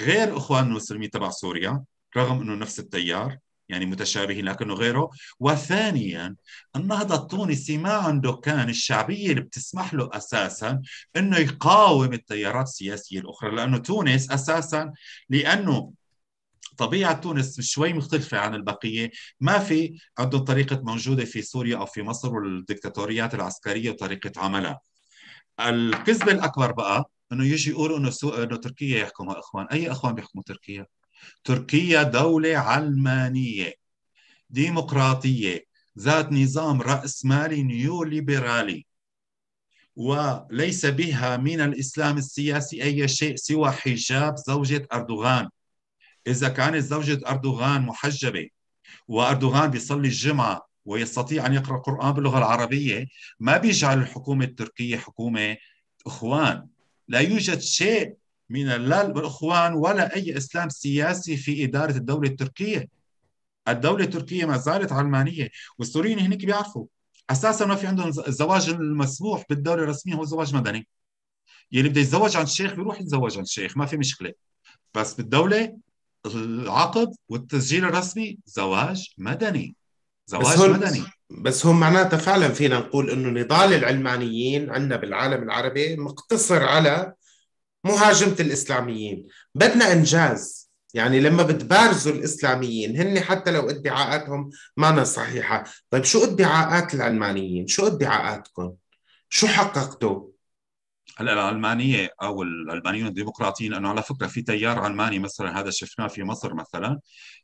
غير اخواننا المسلمين تبع سوريا رغم انه نفس التيار يعني متشابهين لكنه غيره وثانيا النهضة التونسي ما عنده كان الشعبية اللي بتسمح له أساسا أنه يقاوم التيارات السياسية الأخرى لأنه تونس أساسا لأنه طبيعة تونس شوي مختلفة عن البقية ما في عنده طريقة موجودة في سوريا أو في مصر والدكتاتوريات العسكرية وطريقة عملها الكذبة الأكبر بقى انه يجي يقولوا انه سو... انه تركيا يحكمها اخوان، اي اخوان بيحكموا تركيا؟ تركيا دولة علمانية ديمقراطية ذات نظام رأسمالي نيوليبرالي وليس بها من الإسلام السياسي أي شيء سوى حجاب زوجة أردوغان إذا كانت زوجة أردوغان محجبة وأردوغان بيصلي الجمعة ويستطيع أن يقرأ القرآن باللغة العربية ما بيجعل الحكومة التركية حكومة إخوان لا يوجد شيء من اللال والإخوان ولا أي إسلام سياسي في إدارة الدولة التركية الدولة التركية ما زالت علمانية والسوريين هناك بيعرفوا أساسا ما في عندهم الزواج المسموح بالدولة الرسمية هو زواج مدني يلي بده يتزوج عن الشيخ بيروح يتزوج عن الشيخ ما في مشكلة بس بالدولة العقد والتسجيل الرسمي زواج مدني زواج بس مدني بس هون معناتها فعلا فينا نقول انه نضال العلمانيين عندنا بالعالم العربي مقتصر على مهاجمه الاسلاميين، بدنا انجاز يعني لما بتبارزوا الاسلاميين هن حتى لو ادعاءاتهم ما صحيحه، طيب شو ادعاءات العلمانيين؟ شو ادعاءاتكم؟ شو حققتوا؟ هلا العلمانيه او العلمانيون الديمقراطيين انه على فكره في تيار علماني مثلا هذا شفناه في مصر مثلا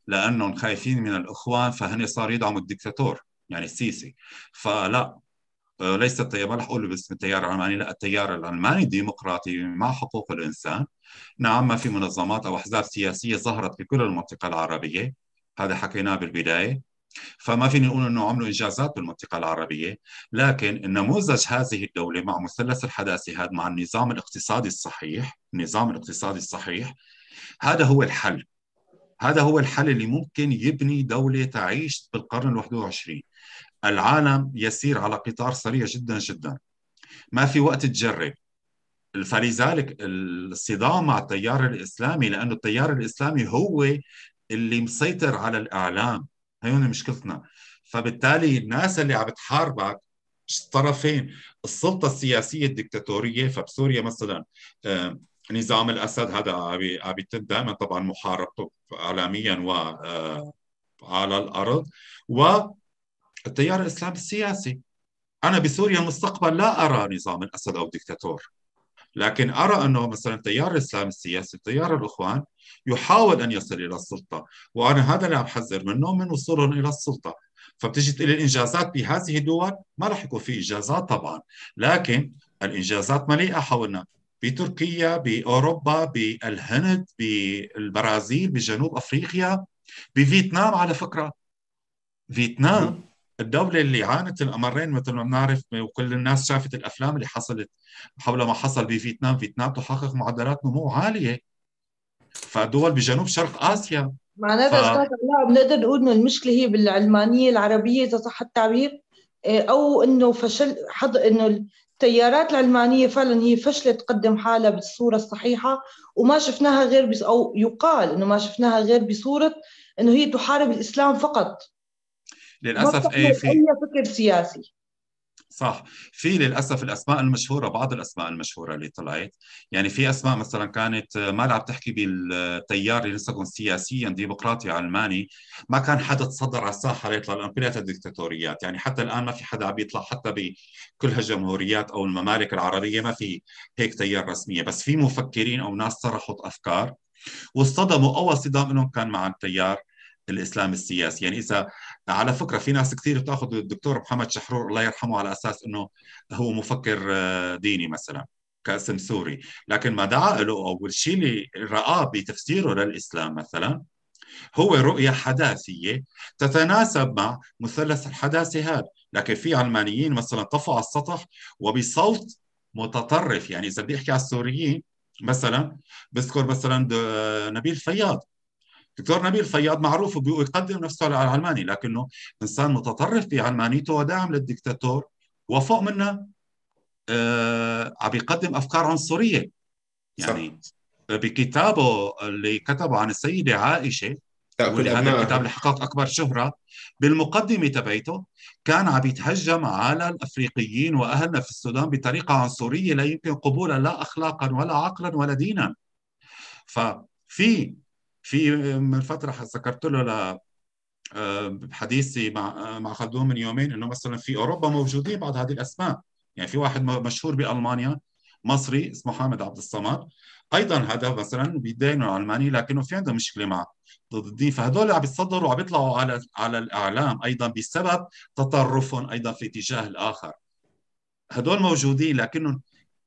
لانهم خايفين من الاخوان فهن صار يدعموا الدكتاتور يعني السيسي فلا ليس التيار ما اقول باسم التيار العلماني لا التيار العلماني الديمقراطي مع حقوق الانسان نعم ما في منظمات او احزاب سياسيه ظهرت في كل المنطقه العربيه هذا حكيناه بالبدايه فما فيني نقول انه عملوا انجازات بالمنطقه العربيه، لكن النموذج هذه الدوله مع مثلث الحداثه هذا مع النظام الاقتصادي الصحيح، النظام الاقتصادي الصحيح هذا هو الحل. هذا هو الحل اللي ممكن يبني دوله تعيش بالقرن ال 21. العالم يسير على قطار سريع جدا جدا. ما في وقت تجرب. فلذلك الصدام مع التيار الاسلامي لانه التيار الاسلامي هو اللي مسيطر على الاعلام هيون أيوة، مشكلتنا فبالتالي الناس اللي عم تحاربك طرفين السلطة السياسية الدكتاتورية فبسوريا مثلا آه، نظام الأسد هذا عم يتم دائما طبعا محاربته إعلاميا وعلى آه، الأرض والتيار الإسلامي السياسي أنا بسوريا المستقبل لا أرى نظام الأسد أو دكتاتور لكن أرى أنه مثلا تيار الإسلام السياسي تيار الإخوان يحاول أن يصل إلى السلطة وأنا هذا اللي عم حذر منه من وصولهم إلى السلطة فبتجي تقول الإنجازات بهذه الدول ما راح يكون في إنجازات طبعا لكن الإنجازات مليئة حولنا بتركيا بأوروبا بالهند بالبرازيل بجنوب أفريقيا بفيتنام على فكرة فيتنام الدولة اللي عانت الأمرين مثل ما بنعرف وكل الناس شافت الأفلام اللي حصلت حول ما حصل بفيتنام فيتنام تحقق معدلات نمو عالية فدول بجنوب شرق آسيا معناتها ف... استاذ بنقدر نقول انه المشكله هي بالعلمانيه العربيه اذا صح التعبير إيه، او انه فشل حض... انه التيارات العلمانيه فعلا هي فشلت تقدم حالها بالصوره الصحيحه وما شفناها غير بس او يقال انه ما شفناها غير بصوره انه هي تحارب الاسلام فقط للاسف اي في اي فكر سياسي صح في للاسف الاسماء المشهوره بعض الاسماء المشهوره اللي طلعت يعني في اسماء مثلا كانت آه، ما عم تحكي بالتيار اللي لسه سياسيا ديمقراطي علماني ما كان حدا تصدر على الساحه ليطلع لانه كلياتها ديكتاتوريات يعني حتى الان ما في حدا عم يطلع حتى بكل هالجمهوريات او الممالك العربيه ما في هيك تيار رسميه بس في مفكرين او ناس طرحوا افكار واصطدموا اول صدام لهم كان مع التيار الاسلام السياسي يعني اذا على فكره في ناس كثير بتاخذ الدكتور محمد شحرور الله يرحمه على اساس انه هو مفكر آه، ديني مثلا كاسم سوري لكن ما دعا له او الشيء اللي راه بتفسيره للاسلام مثلا هو رؤية حداثية تتناسب مع مثلث الحداثة هذا لكن في علمانيين مثلا طفوا على السطح وبصوت متطرف يعني إذا بدي أحكي على السوريين مثلا بذكر مثلا آه، نبيل فياض دكتور نبيل فياض معروف ويقدم نفسه على العلماني لكنه انسان متطرف بعلمانيته وداعم للدكتاتور وفوق منه آه عم يقدم افكار عنصريه يعني صح. بكتابه اللي كتبه عن السيده عائشه واللي هذا الكتاب اللي حقق اكبر شهره بالمقدمه تبعته كان عم يتهجم على الافريقيين واهلنا في السودان بطريقه عنصريه لا يمكن قبولها لا اخلاقا ولا عقلا ولا دينا ففي في من فتره ذكرت له ل بحديثي آه، مع آه، مع خلدون من يومين انه مثلا في اوروبا موجودين بعض هذه الاسماء يعني في واحد مشهور بالمانيا مصري اسمه حامد عبد الصمد ايضا هذا مثلا بيدينه علماني لكنه في عنده مشكله مع ضد الدين فهذول عم يتصدروا وعم يطلعوا على على الاعلام ايضا بسبب تطرفهم ايضا في اتجاه الاخر هذول موجودين لكنهم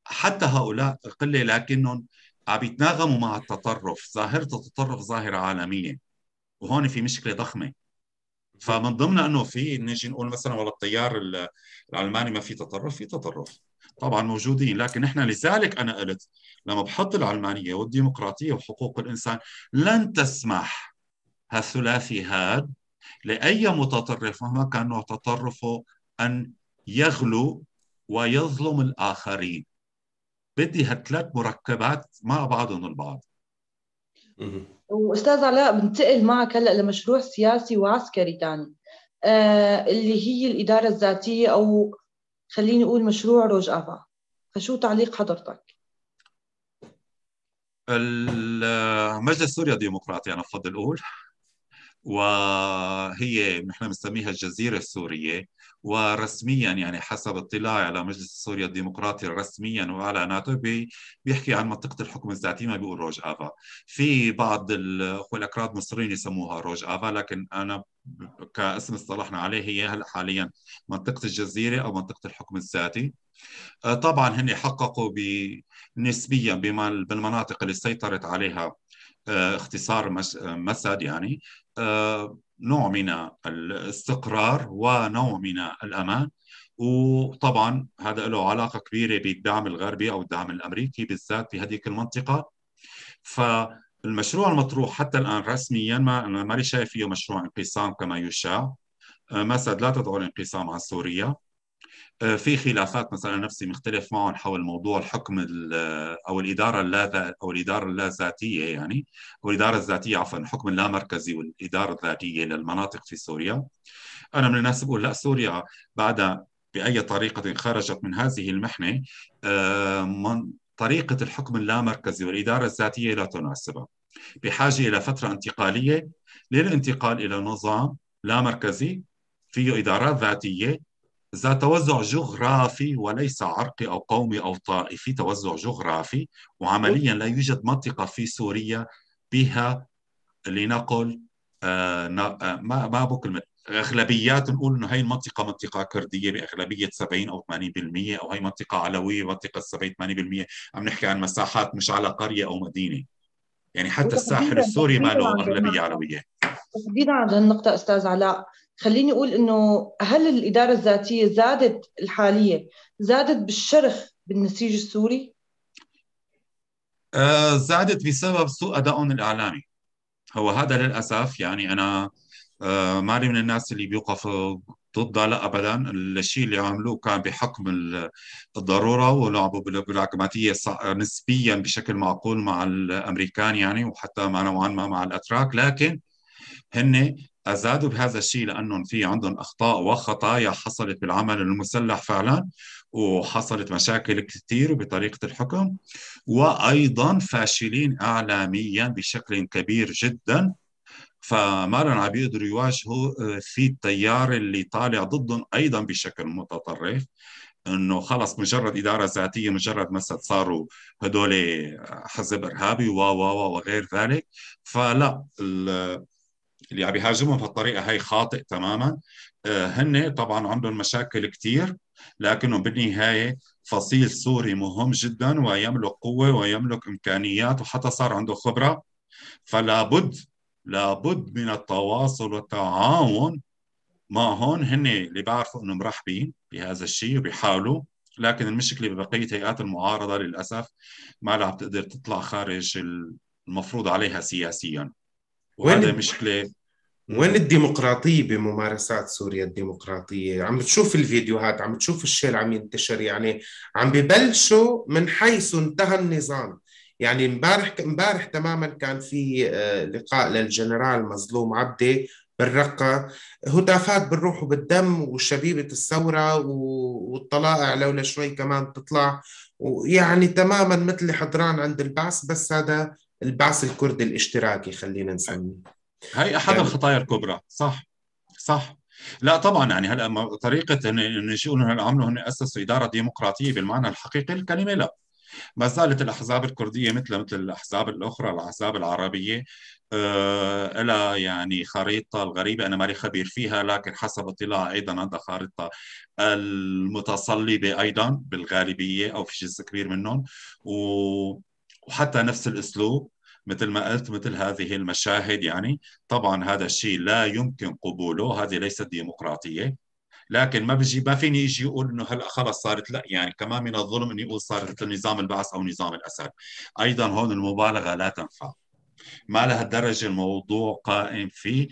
حتى هؤلاء قله لكنهم عم يتناغموا مع التطرف ظاهرة التطرف ظاهرة عالمية وهون في مشكلة ضخمة فمن ضمنها انه في نجي نقول مثلا والله التيار العلماني ما في تطرف في تطرف طبعا موجودين لكن نحن لذلك انا قلت لما بحط العلمانيه والديمقراطيه وحقوق الانسان لن تسمح هالثلاثي هاد لاي متطرف مهما كان نوع تطرفه ان يغلو ويظلم الاخرين بدي هالثلاث مركبات مع بعضهم البعض واستاذ علاء بنتقل معك هلا لمشروع سياسي وعسكري ثاني آه اللي هي الاداره الذاتيه او خليني اقول مشروع روج افا فشو تعليق حضرتك؟ المجلس آه، السوري الديمقراطي انا بفضل اقول وهي نحن بنسميها الجزيرة السورية ورسميا يعني حسب اطلاعي على مجلس سوريا الديمقراطي رسميا واعلاناته بيحكي عن منطقه الحكم الذاتي ما بيقول روج افا في بعض الاخوه الاكراد المصريين يسموها روج افا لكن انا كاسم اصطلحنا عليه هي هلا حاليا منطقه الجزيره او منطقه الحكم الذاتي آه، طبعا هن حققوا نسبيا بالمناطق اللي سيطرت عليها آه، اختصار مسد يعني نوع من الاستقرار ونوع من الامان وطبعا هذا له علاقه كبيره بالدعم الغربي او الدعم الامريكي بالذات في هذه المنطقه فالمشروع المطروح حتى الان رسميا ما انا ماني شايف فيه مشروع انقسام كما يشاع آه، مسد لا تدعو الانقسام عن سوريا آه، في خلافات مثلا نفسي مختلف معهم حول موضوع الحكم آه، او الاداره اللا او الاداره اللاذاتيه يعني او الاداره الذاتيه عفوا الحكم اللامركزي والاداره الذاتيه للمناطق في سوريا انا من الناس بقول لا سوريا بعد باي طريقه خرجت من هذه المحنه آه، طريقه الحكم اللامركزي والاداره الذاتيه لا تناسبها بحاجه الى فتره انتقاليه للانتقال الى نظام لا مركزي فيه ادارات ذاتيه ذا توزع جغرافي وليس عرقي او قومي او طائفي، توزع جغرافي وعمليا لا يوجد منطقه في سوريا بها لنقل آه، آه، ما ما بكلمه اغلبيات نقول انه هي المنطقه منطقه كرديه باغلبيه 70 او 80% او هي منطقه علويه منطقه 70 80% عم نحكي عن مساحات مش على قريه او مدينه يعني حتى الساحل السوري ما له اغلبيه علويه تحديدا عند النقطة استاذ علاء خليني اقول انه هل الاداره الذاتيه زادت الحاليه زادت بالشرخ بالنسيج السوري؟ آه زادت بسبب سوء ادائهم الاعلامي هو هذا للاسف يعني انا آه من الناس اللي بيوقفوا ضدها لا ابدا الشيء اللي عملوه كان بحكم الضروره ولعبوا بالبراغماتيه نسبيا بشكل معقول مع الامريكان يعني وحتى مع نوعا ما مع الاتراك لكن هن أزادوا بهذا الشيء لأنهم في عندهم أخطاء وخطايا حصلت بالعمل المسلح فعلا وحصلت مشاكل كثير بطريقة الحكم وأيضا فاشلين إعلاميا بشكل كبير جدا فمرن عم بيقدروا يواجهوا آه، في التيار اللي طالع ضدهم أيضا بشكل متطرف انه خلص مجرد اداره ذاتيه مجرد مثلا صاروا هدول آه، حزب ارهابي و و وغير ذلك فلا اللي عم بيهاجمهم بهالطريقه هي خاطئ تماما آه، هن طبعا عندهم مشاكل كثير لكنه بالنهايه فصيل سوري مهم جدا ويملك قوه ويملك امكانيات وحتى صار عنده خبره فلا بد لابد من التواصل والتعاون معهم هن اللي بعرفوا انه مرحبين بهذا الشيء وبيحاولوا لكن المشكله ببقيه هيئات المعارضه للاسف ما عم تقدر تطلع خارج المفروض عليها سياسيا وهذا مشكله وين الديمقراطية بممارسات سوريا الديمقراطية؟ عم بتشوف الفيديوهات، عم بتشوف الشيء اللي عم ينتشر يعني عم ببلشوا من حيث انتهى النظام، يعني امبارح امبارح تماما كان في آه، لقاء للجنرال مظلوم عبدي بالرقة هتافات بالروح وبالدم وشبيبة الثورة والطلائع لولا شوي كمان تطلع ويعني تماما مثل حضران عند البعث بس هذا البعث الكردي الاشتراكي خلينا نسميه هاي احد يعني... الخطايا الكبرى صح صح لا طبعا يعني هلا طريقه ان شؤون عملوا هن اسسوا اداره ديمقراطيه بالمعنى الحقيقي للكلمه لا ما زالت الاحزاب الكرديه مثل مثل الاحزاب الاخرى الاحزاب العربيه أه لها يعني خريطه الغريبه انا مالي خبير فيها لكن حسب اطلاع ايضا عندها خريطه المتصلبه ايضا بالغالبيه او في جزء كبير منهم و وحتى نفس الاسلوب مثل ما قلت مثل هذه المشاهد يعني طبعا هذا الشيء لا يمكن قبوله هذه ليست ديمقراطية لكن ما بيجي ما فيني اجي اقول انه هلا خلص صارت لا يعني كمان من الظلم اني اقول صارت نظام البعث او نظام الاسد ايضا هون المبالغه لا تنفع ما لهالدرجه الموضوع قائم في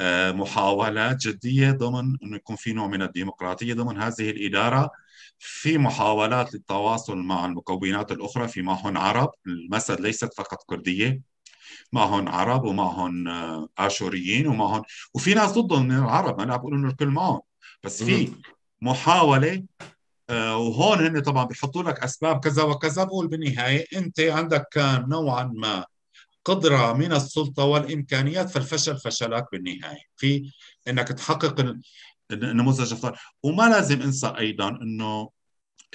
آه، محاولات جديه ضمن انه يكون في نوع من الديمقراطيه ضمن هذه الاداره في محاولات للتواصل مع المكونات الأخرى في معهم عرب المسد ليست فقط كردية معهم عرب ومعهم آه، آشوريين ومعهم وفي ناس ضدهم من العرب أنا بقول إنه الكل معهم بس في محاولة آه، وهون هن طبعا بيحطوا لك اسباب كذا وكذا بقول بالنهايه انت عندك كان آه، نوعا ما قدره من السلطه والامكانيات فالفشل فشلك بالنهايه في انك تحقق النموذج الافضل وما لازم انسى ايضا انه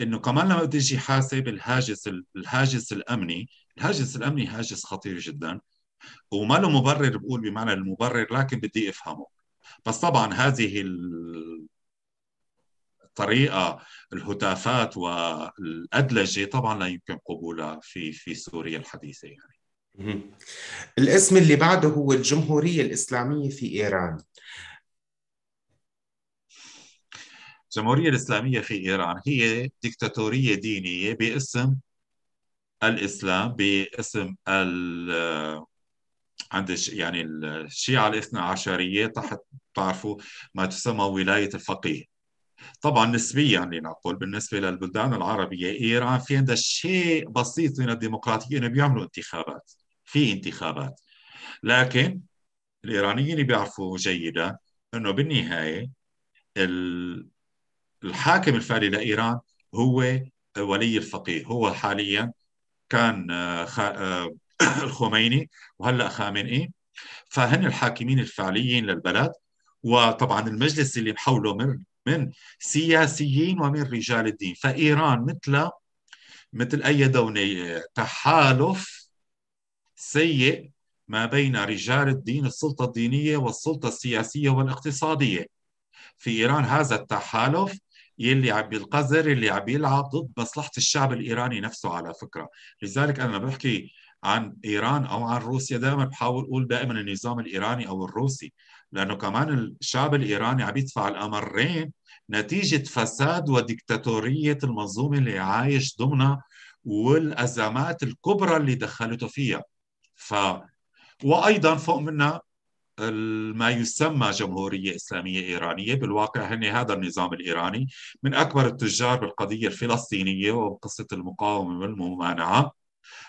انه كمان لما بده يجي يحاسب الهاجس الهاجس الامني، الهاجس الامني هاجس خطير جدا وما له مبرر بقول بمعنى المبرر لكن بدي افهمه. بس طبعا هذه الطريقه الهتافات والادلجه طبعا لا يمكن قبولها في في سوريا الحديثه يعني. الاسم اللي بعده هو الجمهورية الإسلامية في إيران الجمهورية الإسلامية في إيران هي ديكتاتورية دينية باسم الإسلام باسم ال آه، عند يعني الشيعة الاثنى عشرية تحت تعرفوا ما تسمى ولاية الفقيه طبعا نسبيا لنقول بالنسبة للبلدان العربية إيران في عندها شيء بسيط من الديمقراطية أنه بيعملوا انتخابات في انتخابات لكن الإيرانيين بيعرفوا جيدا أنه بالنهاية ال... الحاكم الفعلي لايران هو ولي الفقيه هو حاليا كان آه، آه، الخميني وهلا خامنئي فهن الحاكمين الفعليين للبلد وطبعا المجلس اللي بحوله من من سياسيين ومن رجال الدين فايران مثل مثل اي دوله تحالف سيء ما بين رجال الدين السلطه الدينيه والسلطه السياسيه والاقتصاديه في ايران هذا التحالف يلي عم بيلقذر اللي عم بيلعب ضد مصلحه الشعب الايراني نفسه على فكره لذلك انا بحكي عن ايران او عن روسيا دائما بحاول اقول دائما النظام الايراني او الروسي لانه كمان الشعب الايراني عم يدفع الامرين نتيجه فساد وديكتاتوريه المنظومه اللي عايش ضمنها والازمات الكبرى اللي دخلته فيها ف وايضا فوق منها ما يسمى جمهورية إسلامية إيرانية بالواقع هن هذا النظام الإيراني من أكبر التجار بالقضية الفلسطينية وقصة المقاومة والممانعة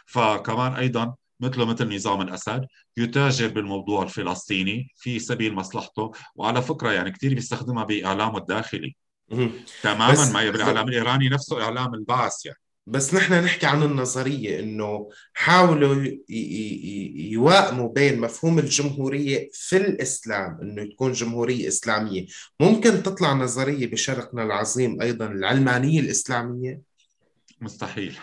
فكمان أيضا مثله مثل نظام الأسد يتاجر بالموضوع الفلسطيني في سبيل مصلحته وعلى فكرة يعني كثير بيستخدمها بإعلامه الداخلي تماما ما بالإعلام الإيراني نفسه إعلام البعث يعني بس نحن نحكي عن النظرية إنه حاولوا يوائموا بين مفهوم الجمهورية في الإسلام إنه تكون جمهورية إسلامية ممكن تطلع نظرية بشرقنا العظيم أيضا العلمانية الإسلامية مستحيل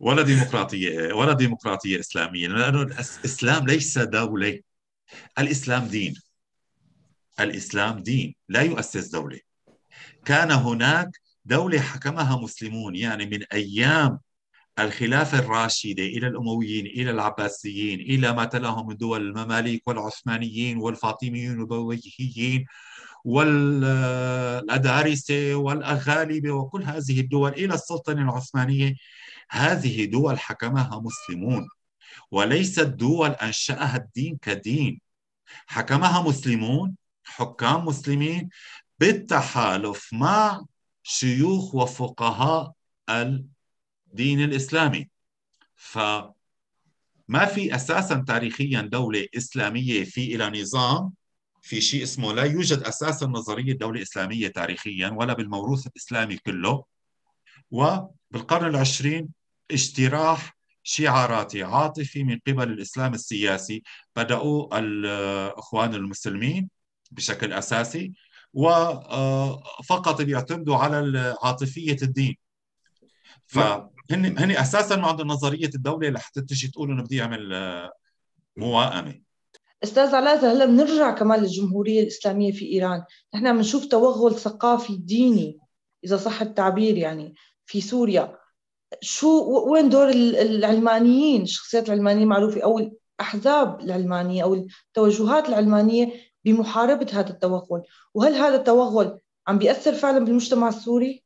ولا ديمقراطية ولا ديمقراطية إسلامية لأنه الإسلام ليس دولة الإسلام دين الإسلام دين لا يؤسس دولة كان هناك دولة حكمها مسلمون يعني من أيام الخلافة الراشدة إلى الأمويين إلى العباسيين إلى ما تلاهم من دول المماليك والعثمانيين والفاطميين والبويهيين والأدارسة والأغالبة وكل هذه الدول إلى السلطنة العثمانية هذه دول حكمها مسلمون وليست دول أنشأها الدين كدين حكمها مسلمون حكام مسلمين بالتحالف مع شيوخ وفقهاء الدين الإسلامي فما في أساسا تاريخيا دولة إسلامية في إلى نظام في شيء اسمه لا يوجد أساسا نظرية دولة إسلامية تاريخيا ولا بالموروث الإسلامي كله وبالقرن العشرين اجتراح شعاراتي عاطفي من قبل الإسلام السياسي بدأوا الإخوان المسلمين بشكل أساسي وفقط آه، بيعتمدوا على عاطفيه الدين فهن نعم. هن اساسا ما عندهم نظريه الدوله لحتى تجي تقول انه بدي اعمل آه، موائمه استاذ علاء هلا بنرجع كمان للجمهوريه الاسلاميه في ايران نحن بنشوف توغل ثقافي ديني اذا صح التعبير يعني في سوريا شو وين دور العلمانيين الشخصيات العلمانيه المعروفه او الاحزاب العلمانيه او التوجهات العلمانيه بمحاربه هذا التوغل وهل هذا التوغل عم بياثر فعلا بالمجتمع السوري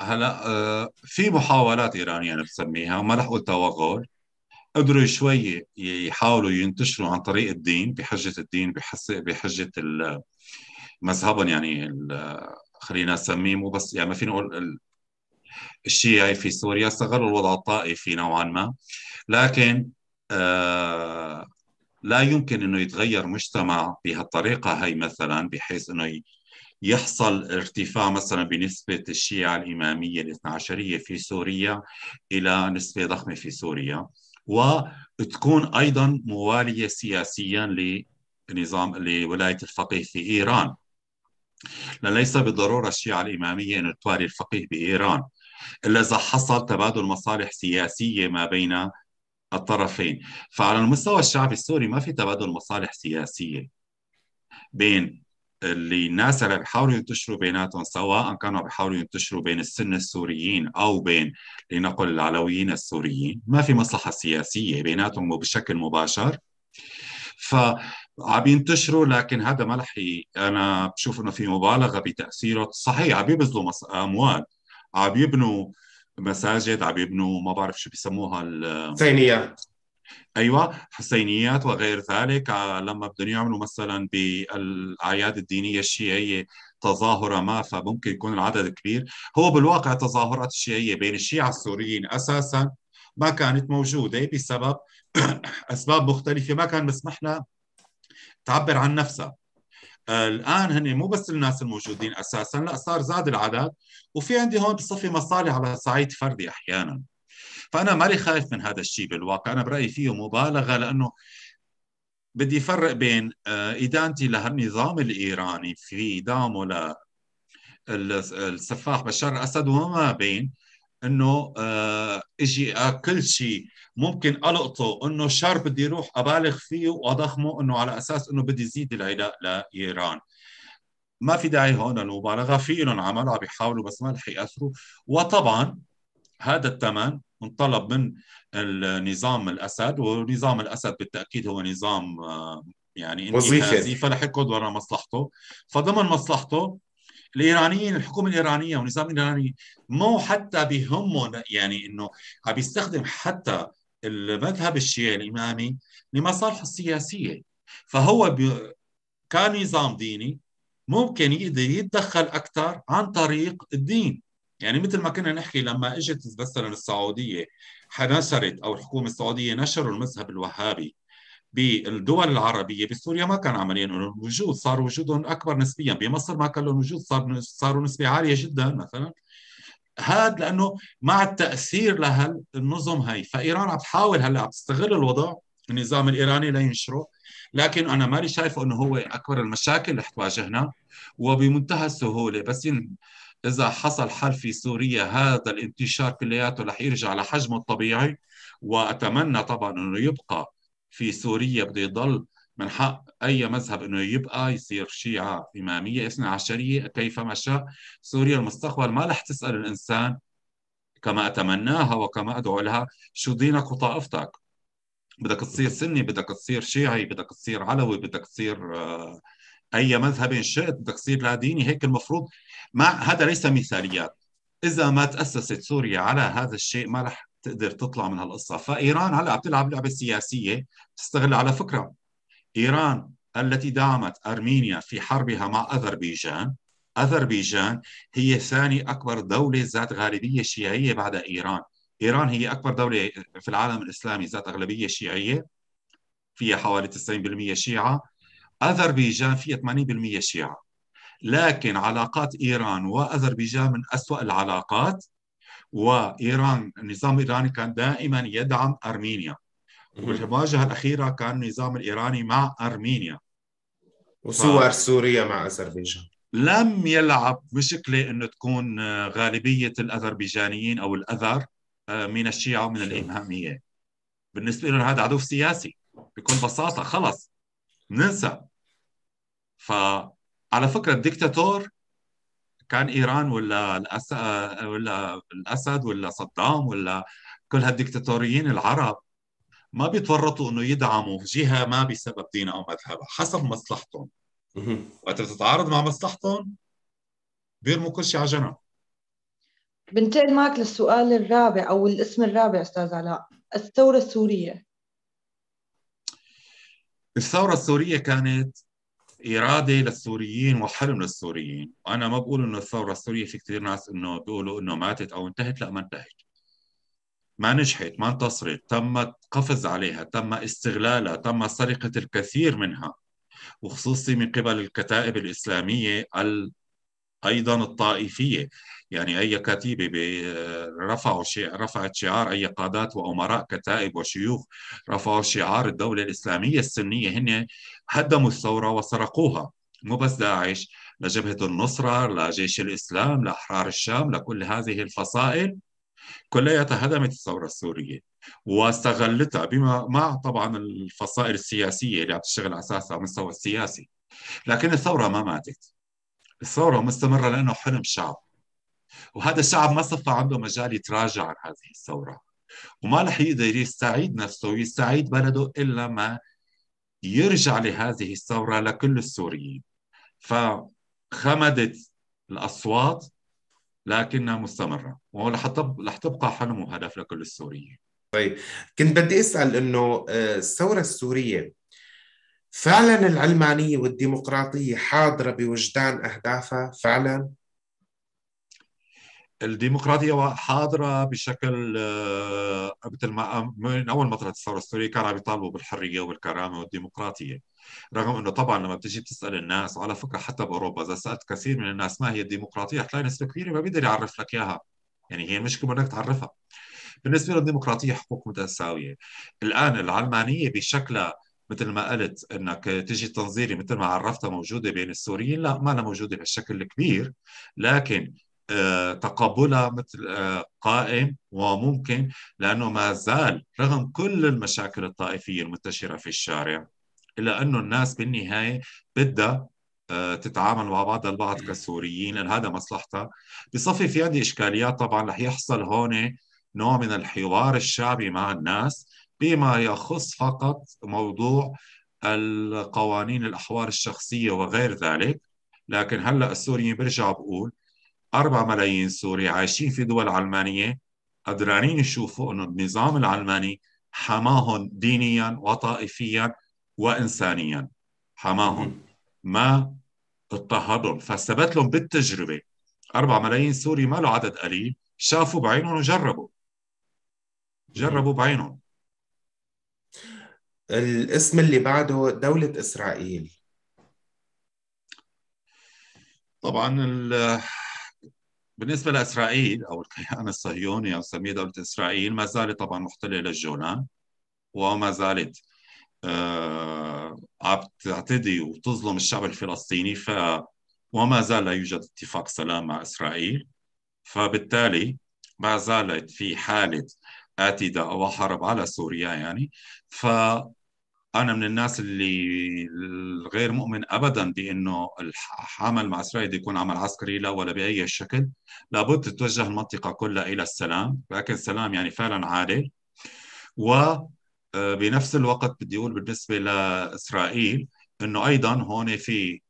هلا آه، في محاولات ايرانيه انا بسميها ما رح اقول توغل قدروا شوي يحاولوا ينتشروا عن طريق الدين بحجه الدين بحس بحجه مذهبا يعني خلينا نسميه مو بس يعني ما فينا نقول الشيعي في سوريا استغلوا الوضع الطائفي نوعا ما لكن آه لا يمكن انه يتغير مجتمع بهالطريقه هي مثلا بحيث انه يحصل ارتفاع مثلا بنسبة الشيعة الإمامية الاثنى عشرية في سوريا إلى نسبة ضخمة في سوريا وتكون أيضا موالية سياسيا لنظام لولاية الفقيه في إيران ليس بالضرورة الشيعة الإمامية أن توالي الفقيه بإيران إلا إذا حصل تبادل مصالح سياسية ما بين الطرفين فعلى المستوى الشعبي السوري ما في تبادل مصالح سياسية بين اللي الناس اللي بيحاولوا ينتشروا بيناتهم سواء كانوا بيحاولوا ينتشروا بين السن السوريين او بين لنقل العلويين السوريين، ما في مصلحه سياسيه بيناتهم وبشكل مباشر. فعم ينتشروا لكن هذا ما رح انا بشوف انه في مبالغه بتاثيره، صحيح عم يبذلوا اموال، عم يبنوا مساجد عم يبنوا ما بعرف شو بيسموها الحسينيات ايوه حسينيات وغير ذلك آه، لما بدهم يعملوا مثلا بالاعياد الدينيه الشيعيه تظاهره ما فممكن يكون العدد كبير هو بالواقع التظاهرات الشيعيه بين الشيعه السوريين اساسا ما كانت موجوده بسبب اسباب مختلفه ما كان مسمح لها تعبر عن نفسها الان هن مو بس الناس الموجودين اساسا لا صار زاد العدد وفي عندي هون بصفي مصالح على صعيد فردي احيانا فانا مالي خايف من هذا الشيء بالواقع انا برايي فيه مبالغه لانه بدي افرق بين آه، ادانتي لهالنظام الايراني في دعمه للسفاح بشار الاسد وما بين انه اجي آه، آه، كل شيء ممكن القطه انه شر بدي اروح ابالغ فيه واضخمه انه على اساس انه بدي زيد العلاء لايران ما في داعي هون للمبالغه في لهم عمل عم بيحاولوا بس ما رح ياثروا وطبعا هذا الثمن انطلب من النظام الاسد ونظام الاسد بالتاكيد هو نظام آه، يعني وظيفي فرح يركض ورا مصلحته فضمن مصلحته الايرانيين الحكومه الايرانيه والنظام الايراني مو حتى بهمهم يعني انه عم يستخدم حتى المذهب الشيعي الامامي لمصالحه السياسيه فهو كنظام ديني ممكن يقدر يتدخل اكثر عن طريق الدين يعني مثل ما كنا نحكي لما اجت مثلا السعوديه نشرت او الحكومه السعوديه نشروا المذهب الوهابي بالدول العربيه بسوريا ما كان عمليا لهم وجود صار وجودهم اكبر نسبيا بمصر ما كان لهم وجود صار صاروا نسبه عاليه جدا مثلا هذا لانه مع التاثير لهالنظم هي فايران عم تحاول هلا عم تستغل الوضع النظام الايراني لينشره لكن انا ماني شايفه انه هو اكبر المشاكل اللي حتواجهنا وبمنتهى السهوله بس اذا حصل حل في سوريا هذا الانتشار كلياته رح يرجع لحجمه الطبيعي واتمنى طبعا انه يبقى في سوريا بده يضل من حق اي مذهب انه يبقى يصير شيعه اماميه اثنا عشريه كيفما شاء سوريا المستقبل ما رح تسال الانسان كما اتمناها وكما ادعو لها شو دينك وطائفتك بدك تصير سني بدك تصير شيعي بدك تصير علوي بدك تصير آه، اي مذهب شئت بدك تصير لا ديني هيك المفروض ما هذا ليس مثاليات اذا ما تاسست سوريا على هذا الشيء ما رح تقدر تطلع من هالقصه فايران هلا بتلعب لعبه سياسيه تستغل على فكره ايران التي دعمت ارمينيا في حربها مع اذربيجان اذربيجان هي ثاني اكبر دوله ذات غالبيه شيعيه بعد ايران ايران هي اكبر دوله في العالم الاسلامي ذات اغلبيه شيعيه فيها حوالي 90% شيعه اذربيجان فيها 80% شيعه لكن علاقات ايران واذربيجان من اسوا العلاقات وايران النظام الايراني كان دائما يدعم ارمينيا والمواجهه الاخيره كان النظام الايراني مع ارمينيا وصور ف... سوريا مع اذربيجان لم يلعب مشكله انه تكون آه، غالبيه الاذربيجانيين او الاذر آه، من الشيعه ومن الاماميه بالنسبه لهم هذا عدو سياسي بكل بساطه خلص ننسى فعلى فكره الدكتاتور كان ايران ولا الاسد آه، ولا الاسد ولا صدام ولا كل هالديكتاتوريين العرب ما بيتورطوا انه يدعموا جهه ما بسبب دين او مذهبها حسب مصلحتهم وقت بتتعارض مع مصلحتهم بيرموا كل شيء على جنب بنتقل معك للسؤال الرابع او الاسم الرابع استاذ علاء الثوره السوريه الثوره السوريه كانت اراده للسوريين وحلم للسوريين، انا ما بقول انه الثوره السوريه في كثير ناس انه بيقولوا انه ماتت او انتهت، لا ما انتهت. ما نجحت، ما انتصرت، تم قفز عليها، تم استغلالها، تم سرقه الكثير منها وخصوصي من قبل الكتائب الاسلاميه ال... ايضا الطائفيه، يعني اي كتيبه رفعوا شيء رفعت شعار اي قادات وامراء كتائب وشيوخ رفعوا شعار الدوله الاسلاميه السنيه هن هدموا الثورة وسرقوها مو بس داعش لجبهة النصرة لجيش الإسلام لأحرار الشام لكل هذه الفصائل كلها هدمت الثورة السورية واستغلتها بما مع طبعا الفصائل السياسية اللي عم تشتغل على أساسها المستوى السياسي لكن الثورة ما ماتت الثورة مستمرة لأنه حلم شعب وهذا الشعب ما صفى عنده مجال يتراجع عن هذه الثورة وما رح يقدر يستعيد نفسه ويستعيد بلده إلا ما يرجع لهذه الثورة لكل السوريين فخمدت الأصوات لكنها مستمرة ورح تبقى حلم وهدف لكل السوريين طيب كنت بدي أسأل أنه آه، الثورة السورية فعلا العلمانية والديمقراطية حاضرة بوجدان أهدافها فعلا الديمقراطيه حاضره بشكل آه، مثل ما آه، من اول طلعت الثوره السوريه كانوا عم يطالبوا بالحريه والكرامه والديمقراطيه رغم انه طبعا لما بتجي بتسال الناس وعلى فكره حتى باوروبا اذا سالت كثير من الناس ما هي الديمقراطيه حتلاقي نسبه كبيره ما بيقدر يعرف لك اياها يعني هي المشكله بدك تعرفها بالنسبه للديمقراطيه حقوق متساويه الان العلمانيه بشكلها مثل ما قلت انك تجي تنظيري مثل ما عرفتها موجوده بين السوريين لا ما أنا موجوده بهالشكل الكبير لكن آه، تقبلها مثل آه، قائم وممكن لأنه ما زال رغم كل المشاكل الطائفية المنتشرة في الشارع إلا أنه الناس بالنهاية بدها آه، تتعامل مع بعضها البعض كسوريين لأن هذا مصلحتها بصفي في عندي إشكاليات طبعا رح يحصل هون نوع من الحوار الشعبي مع الناس بما يخص فقط موضوع القوانين الأحوال الشخصية وغير ذلك لكن هلا السوريين برجع بقول 4 ملايين سوري عايشين في دول علمانية قدرانين يشوفوا أنه النظام العلماني حماهم دينيا وطائفيا وإنسانيا حماهم ما اضطهدهم فثبت لهم بالتجربة 4 ملايين سوري ما له عدد قليل شافوا بعينهم وجربوا جربوا بعينهم الاسم اللي بعده دولة إسرائيل طبعا بالنسبة لإسرائيل أو الكيان الصهيوني أو سميه دولة إسرائيل ما زالت طبعا محتلة للجولان وما زالت آه، عم تعتدي وتظلم الشعب الفلسطيني ف وما زال لا يوجد اتفاق سلام مع إسرائيل فبالتالي ما زالت في حالة اعتداء وحرب على سوريا يعني ف انا من الناس اللي غير مؤمن ابدا بانه العمل مع اسرائيل يكون عمل عسكري لا ولا باي شكل لابد تتوجه المنطقه كلها الى السلام لكن السلام يعني فعلا عادل و آه، بنفس الوقت بدي اقول بالنسبه لاسرائيل انه ايضا هون في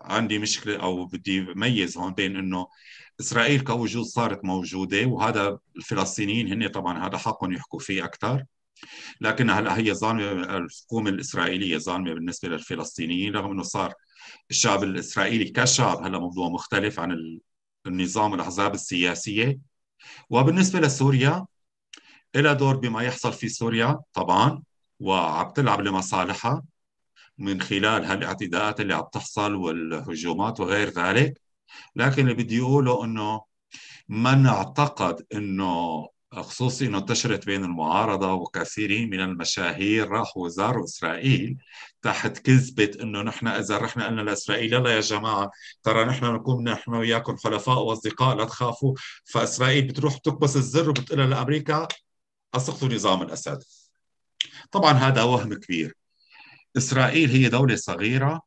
عندي مشكله او بدي اميز هون بين انه اسرائيل كوجود صارت موجوده وهذا الفلسطينيين هن طبعا هذا حقهم يحكوا فيه اكثر لكن هلا هي ظالمه الحكومه الاسرائيليه ظالمه بالنسبه للفلسطينيين رغم انه صار الشعب الاسرائيلي كشعب هلا موضوع مختلف عن النظام والاحزاب السياسيه وبالنسبه لسوريا إلى دور بما يحصل في سوريا طبعا وعم تلعب لمصالحها من خلال هالاعتداءات اللي عم تحصل والهجومات وغير ذلك لكن اللي بدي اقوله انه من اعتقد انه خصوصي انه انتشرت بين المعارضة وكثيرين من المشاهير راحوا زاروا إسرائيل تحت كذبة إنه نحن إذا رحنا قلنا لإسرائيل يلا يا جماعة ترى نحن نكون نحن وياكم حلفاء وأصدقاء لا تخافوا فإسرائيل بتروح تكبس الزر وبتقول لأمريكا أسقطوا نظام الأسد طبعا هذا وهم كبير إسرائيل هي دولة صغيرة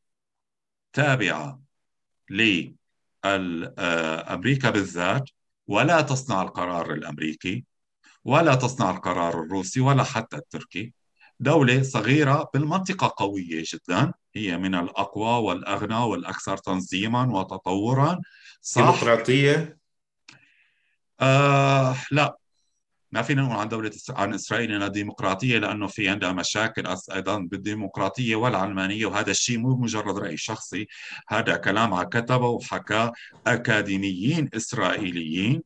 تابعة لأمريكا آه، بالذات ولا تصنع القرار الأمريكي ولا تصنع القرار الروسي ولا حتى التركي دولة صغيرة بالمنطقة قوية جدا هي من الأقوى والأغنى والأكثر تنظيما وتطورا ديمقراطية آه لا ما فينا نقول عن دولة عن إسرائيل أنها ديمقراطية لأنه في عندها مشاكل أيضا بالديمقراطية والعلمانية وهذا الشيء مو مجرد رأي شخصي هذا كلام كتبه وحكاه أكاديميين إسرائيليين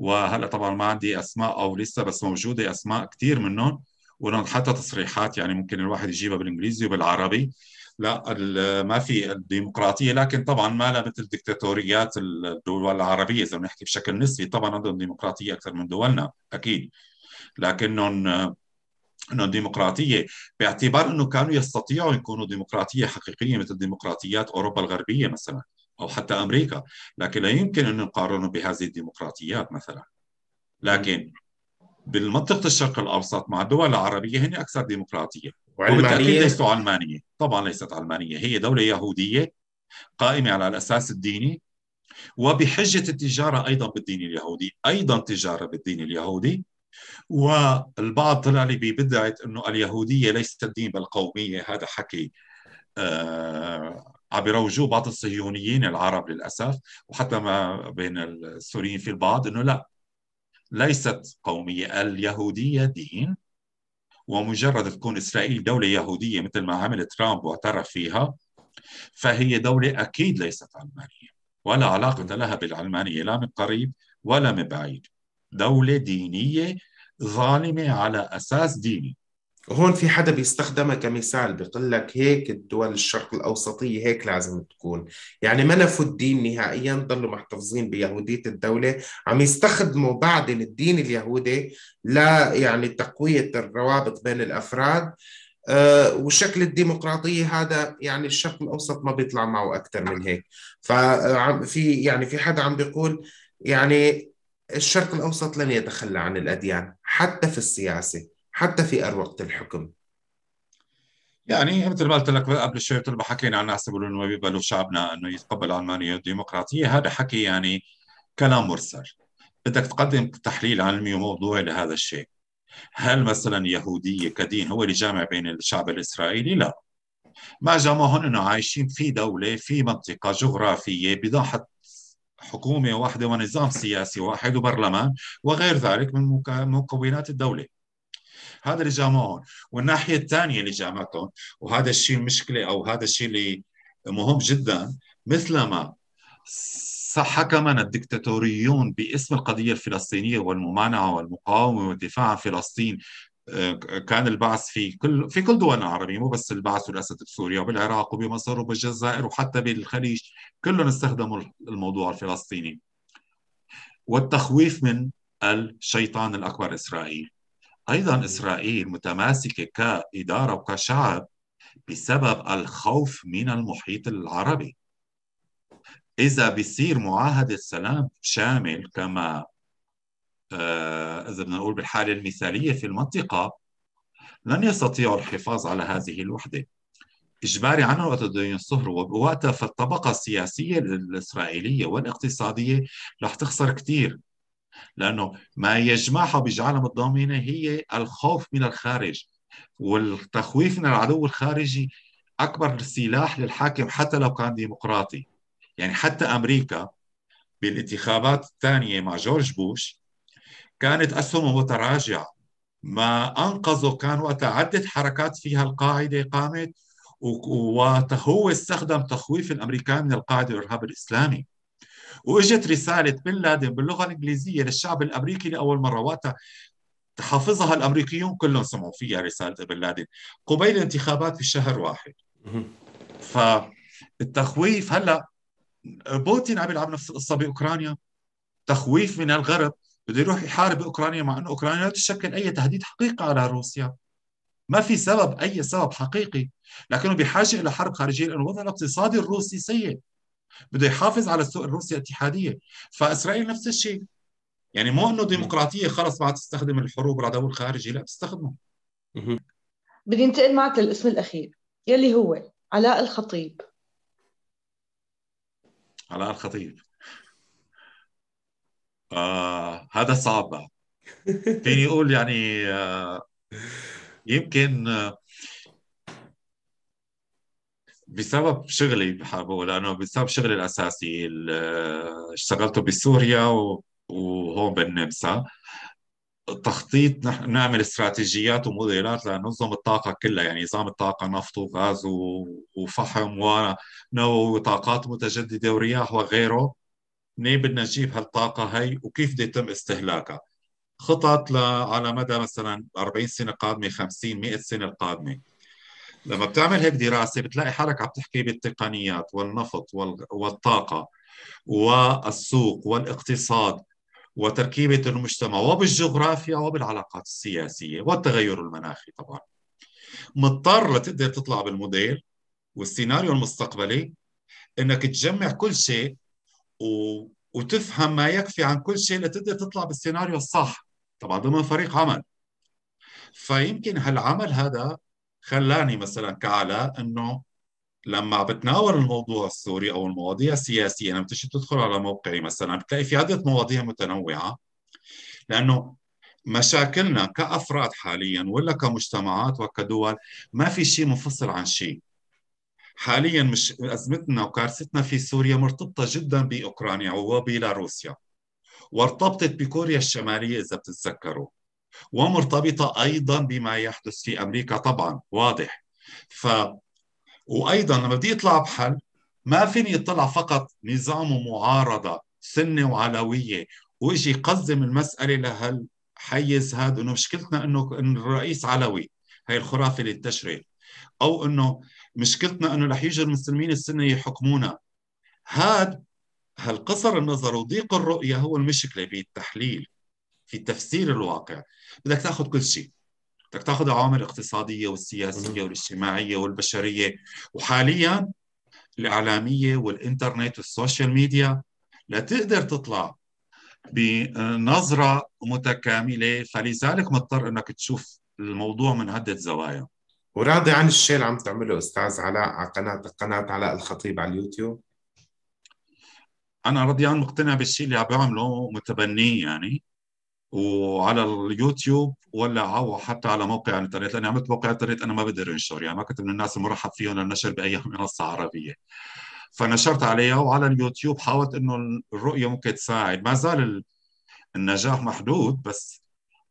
وهلا طبعا ما عندي اسماء او لسه بس موجوده اسماء كثير منهم ولهم حتى تصريحات يعني ممكن الواحد يجيبها بالانجليزي وبالعربي لا ما في الديمقراطيه لكن طبعا ما لها مثل دكتاتوريات الدول العربيه اذا بنحكي بشكل نسبي طبعا عندهم ديمقراطيه اكثر من دولنا اكيد لكنهم انه الديمقراطيه باعتبار انه كانوا يستطيعوا يكونوا ديمقراطيه حقيقيه مثل ديمقراطيات اوروبا الغربيه مثلا أو حتى أمريكا لكن لا يمكن أن نقارنه بهذه الديمقراطيات مثلا لكن بالمنطقة الشرق الأوسط مع الدول العربية هن أكثر ديمقراطية وبالتأكيد ليست علمانية طبعا ليست علمانية هي دولة يهودية قائمة على الأساس الديني وبحجة التجارة أيضا بالدين اليهودي أيضا تجارة بالدين اليهودي والبعض طلع لي ببدعة أنه اليهودية ليست الدين بل قومية هذا حكي آه عم بيروجوه بعض الصهيونيين العرب للاسف وحتى ما بين السوريين في البعض انه لا ليست قوميه اليهوديه دين ومجرد تكون اسرائيل دوله يهوديه مثل ما عمل ترامب واعترف فيها فهي دوله اكيد ليست علمانيه ولا علاقه لها بالعلمانيه لا من قريب ولا من بعيد دوله دينيه ظالمه على اساس ديني هون في حدا بيستخدمها كمثال بيقول لك هيك الدول الشرق الأوسطية هيك لازم تكون يعني ما نفوا الدين نهائيا ضلوا محتفظين بيهودية الدولة عم يستخدموا بعد الدين اليهودي لا يعني تقوية الروابط بين الأفراد أه وشكل الديمقراطية هذا يعني الشرق الأوسط ما بيطلع معه أكثر من هيك ففي يعني في حدا عم بيقول يعني الشرق الأوسط لن يتخلى عن الأديان حتى في السياسة حتى في أروقة الحكم يعني مثل ما قلت لك قبل شوي مثل ما حكينا عن ناس يقولون ما بيقبلوا شعبنا انه يتقبل علمانيه وديمقراطيه هذا حكي يعني كلام مرسل بدك تقدم تحليل علمي وموضوعي لهذا الشيء هل مثلا يهوديه كدين هو اللي جامع بين الشعب الاسرائيلي؟ لا ما جمعهم انه عايشين في دوله في منطقه جغرافيه بضاحه حكومه واحده ونظام سياسي واحد وبرلمان وغير ذلك من مكونات الدوله هذا اللي جامعهم والناحيه الثانيه اللي جامعتهم وهذا الشيء المشكله او هذا الشيء اللي مهم جدا مثلما حكمنا الدكتاتوريون باسم القضيه الفلسطينيه والممانعه والمقاومه والدفاع عن فلسطين آه، كان البعث في كل في كل دولنا العربية مو بس البعث والأسد بسوريا وبالعراق وبمصر وبالجزائر وحتى بالخليج كلهم استخدموا الموضوع الفلسطيني والتخويف من الشيطان الأكبر إسرائيل أيضا إسرائيل متماسكة كإدارة وكشعب بسبب الخوف من المحيط العربي إذا بيصير معاهدة سلام شامل كما آه، إذا بدنا نقول بالحالة المثالية في المنطقة لن يستطيعوا الحفاظ على هذه الوحدة إجباري عنه وقت بده ينصهروا وقتها فالطبقة السياسية الإسرائيلية والاقتصادية رح تخسر كثير لانه ما يجمعها بجعلها متضامنه هي الخوف من الخارج والتخويف من العدو الخارجي اكبر سلاح للحاكم حتى لو كان ديمقراطي يعني حتى امريكا بالانتخابات الثانيه مع جورج بوش كانت اسهمه متراجعه ما انقذوا كان وقتها عده حركات فيها القاعده قامت وهو استخدم تخويف الامريكان من القاعده والارهاب الاسلامي واجت رساله بن لادن باللغه الانجليزيه للشعب الامريكي لاول مره وقتها حافظها الامريكيون كلهم سمعوا فيها رساله بن لادن قبيل الانتخابات بشهر واحد فالتخويف هلا بوتين عم يلعب نفس القصه باوكرانيا تخويف من الغرب بده يروح يحارب اوكرانيا مع انه اوكرانيا لا تشكل اي تهديد حقيقي على روسيا ما في سبب اي سبب حقيقي لكنه بحاجه الى حرب خارجيه لانه الوضع الاقتصادي الروسي سيء بده يحافظ على السوق الروسي الاتحاديه فاسرائيل نفس الشيء يعني مو انه ديمقراطيه خلص ما تستخدم الحروب والعدو الخارجي لا بتستخدمه بدي انتقل معك للاسم الاخير يلي هو علاء الخطيب علاء الخطيب آه هذا صعب فيني اقول يعني آه يمكن آه بسبب شغلي بحبه لانه بسبب شغلي الاساسي اشتغلته بسوريا وهون بالنمسا تخطيط نحن نعمل استراتيجيات وموديلات لننظم الطاقة كلها يعني نظام الطاقة نفط وغاز وفحم ونووي وطاقات متجددة ورياح وغيره منين بدنا نجيب هالطاقة هي وكيف بده يتم استهلاكها خطط على مدى مثلا 40 سنة قادمة 50 100 سنة القادمة لما بتعمل هيك دراسه بتلاقي حالك عم تحكي بالتقنيات والنفط والطاقه والسوق والاقتصاد وتركيبه المجتمع وبالجغرافيا وبالعلاقات السياسيه والتغير المناخي طبعا مضطر لتقدر تطلع بالموديل والسيناريو المستقبلي انك تجمع كل شيء و... وتفهم ما يكفي عن كل شيء لتقدر تطلع بالسيناريو الصح طبعا ضمن فريق عمل فيمكن هالعمل هذا خلاني مثلا كعلاء انه لما بتناول الموضوع السوري او المواضيع السياسيه لما تيجي تدخل على موقعي مثلا بتلاقي في عده مواضيع متنوعه لانه مشاكلنا كافراد حاليا ولا كمجتمعات وكدول ما في شيء منفصل عن شيء حاليا مش ازمتنا وكارثتنا في سوريا مرتبطه جدا باوكرانيا وبيلاروسيا وارتبطت بكوريا الشماليه اذا بتتذكروا ومرتبطة أيضا بما يحدث في أمريكا طبعا واضح ف وأيضا لما بدي أطلع بحل ما فيني أطلع فقط نظام ومعارضة سنة وعلوية واجي قزم المسألة لهالحيز هذا انه مشكلتنا انه إن الرئيس علوي هي الخرافه اللي انتشرت او انه مشكلتنا انه رح يجوا المسلمين السنه يحكمونا هاد هالقصر النظر وضيق الرؤيه هو المشكله بالتحليل في تفسير الواقع بدك تاخذ كل شيء بدك تاخذ عوامل الاقتصاديه والسياسيه والاجتماعيه والبشريه وحاليا الاعلاميه والانترنت والسوشيال ميديا لتقدر تطلع بنظره متكامله فلذلك مضطر انك تشوف الموضوع من عده زوايا وراضي عن الشيء اللي عم تعمله استاذ علاء على قناه قناه علاء الخطيب على اليوتيوب انا راضي عن مقتنع بالشيء اللي عم بعمله متبنيه يعني وعلى اليوتيوب ولا عو حتى على موقع الانترنت لاني عملت موقع الانترنت انا ما بقدر انشر يعني ما كنت من الناس المرحب فيهم للنشر باي منصه عربيه فنشرت عليها وعلى اليوتيوب حاولت انه الرؤيه ممكن تساعد ما زال النجاح محدود بس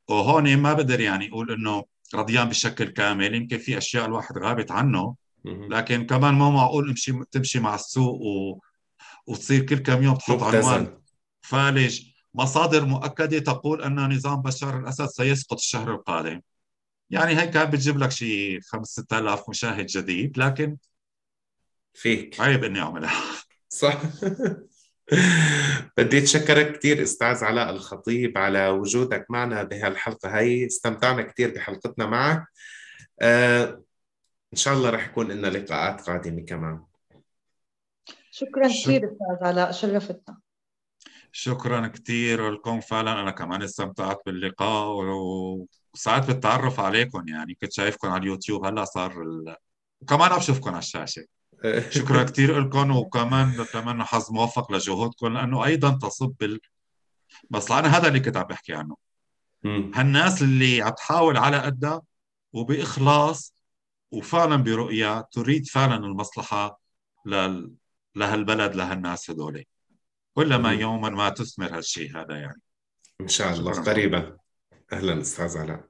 وهون ما بقدر يعني اقول انه رضيان بشكل كامل يمكن في اشياء الواحد غابت عنه لكن كمان ما معقول تمشي تمشي مع السوق و... وتصير كل كم يوم تحط عنوان فالج مصادر مؤكده تقول ان نظام بشار الاسد سيسقط الشهر القادم يعني هي كان بتجيب لك شيء 5 6000 مشاهد جديد لكن فيك عيب اني اعملها صح بدي اتشكرك كثير استاذ علاء الخطيب على وجودك معنا بهالحلقه هي استمتعنا كثير بحلقتنا معك آه ان شاء الله رح يكون لنا لقاءات قادمه كمان شكرا كثير استاذ علاء شرفتنا شكرا كثير لكم فعلا انا كمان استمتعت باللقاء وسعدت بالتعرف عليكم يعني كنت شايفكم على اليوتيوب هلا صار ال... وكمان عم شوفكم على الشاشه شكرا كثير لكم وكمان بتمنى حظ موفق لجهودكم لانه ايضا تصب بال... بس انا هذا اللي كنت عم بحكي عنه هالناس اللي عم تحاول على قدها وباخلاص وفعلا برؤيه تريد فعلا المصلحه لل... لهالبلد لهالناس هدول كلما يوما ما تثمر هالشيء هذا يعني ان شاء الله قريبا اهلا استاذ علاء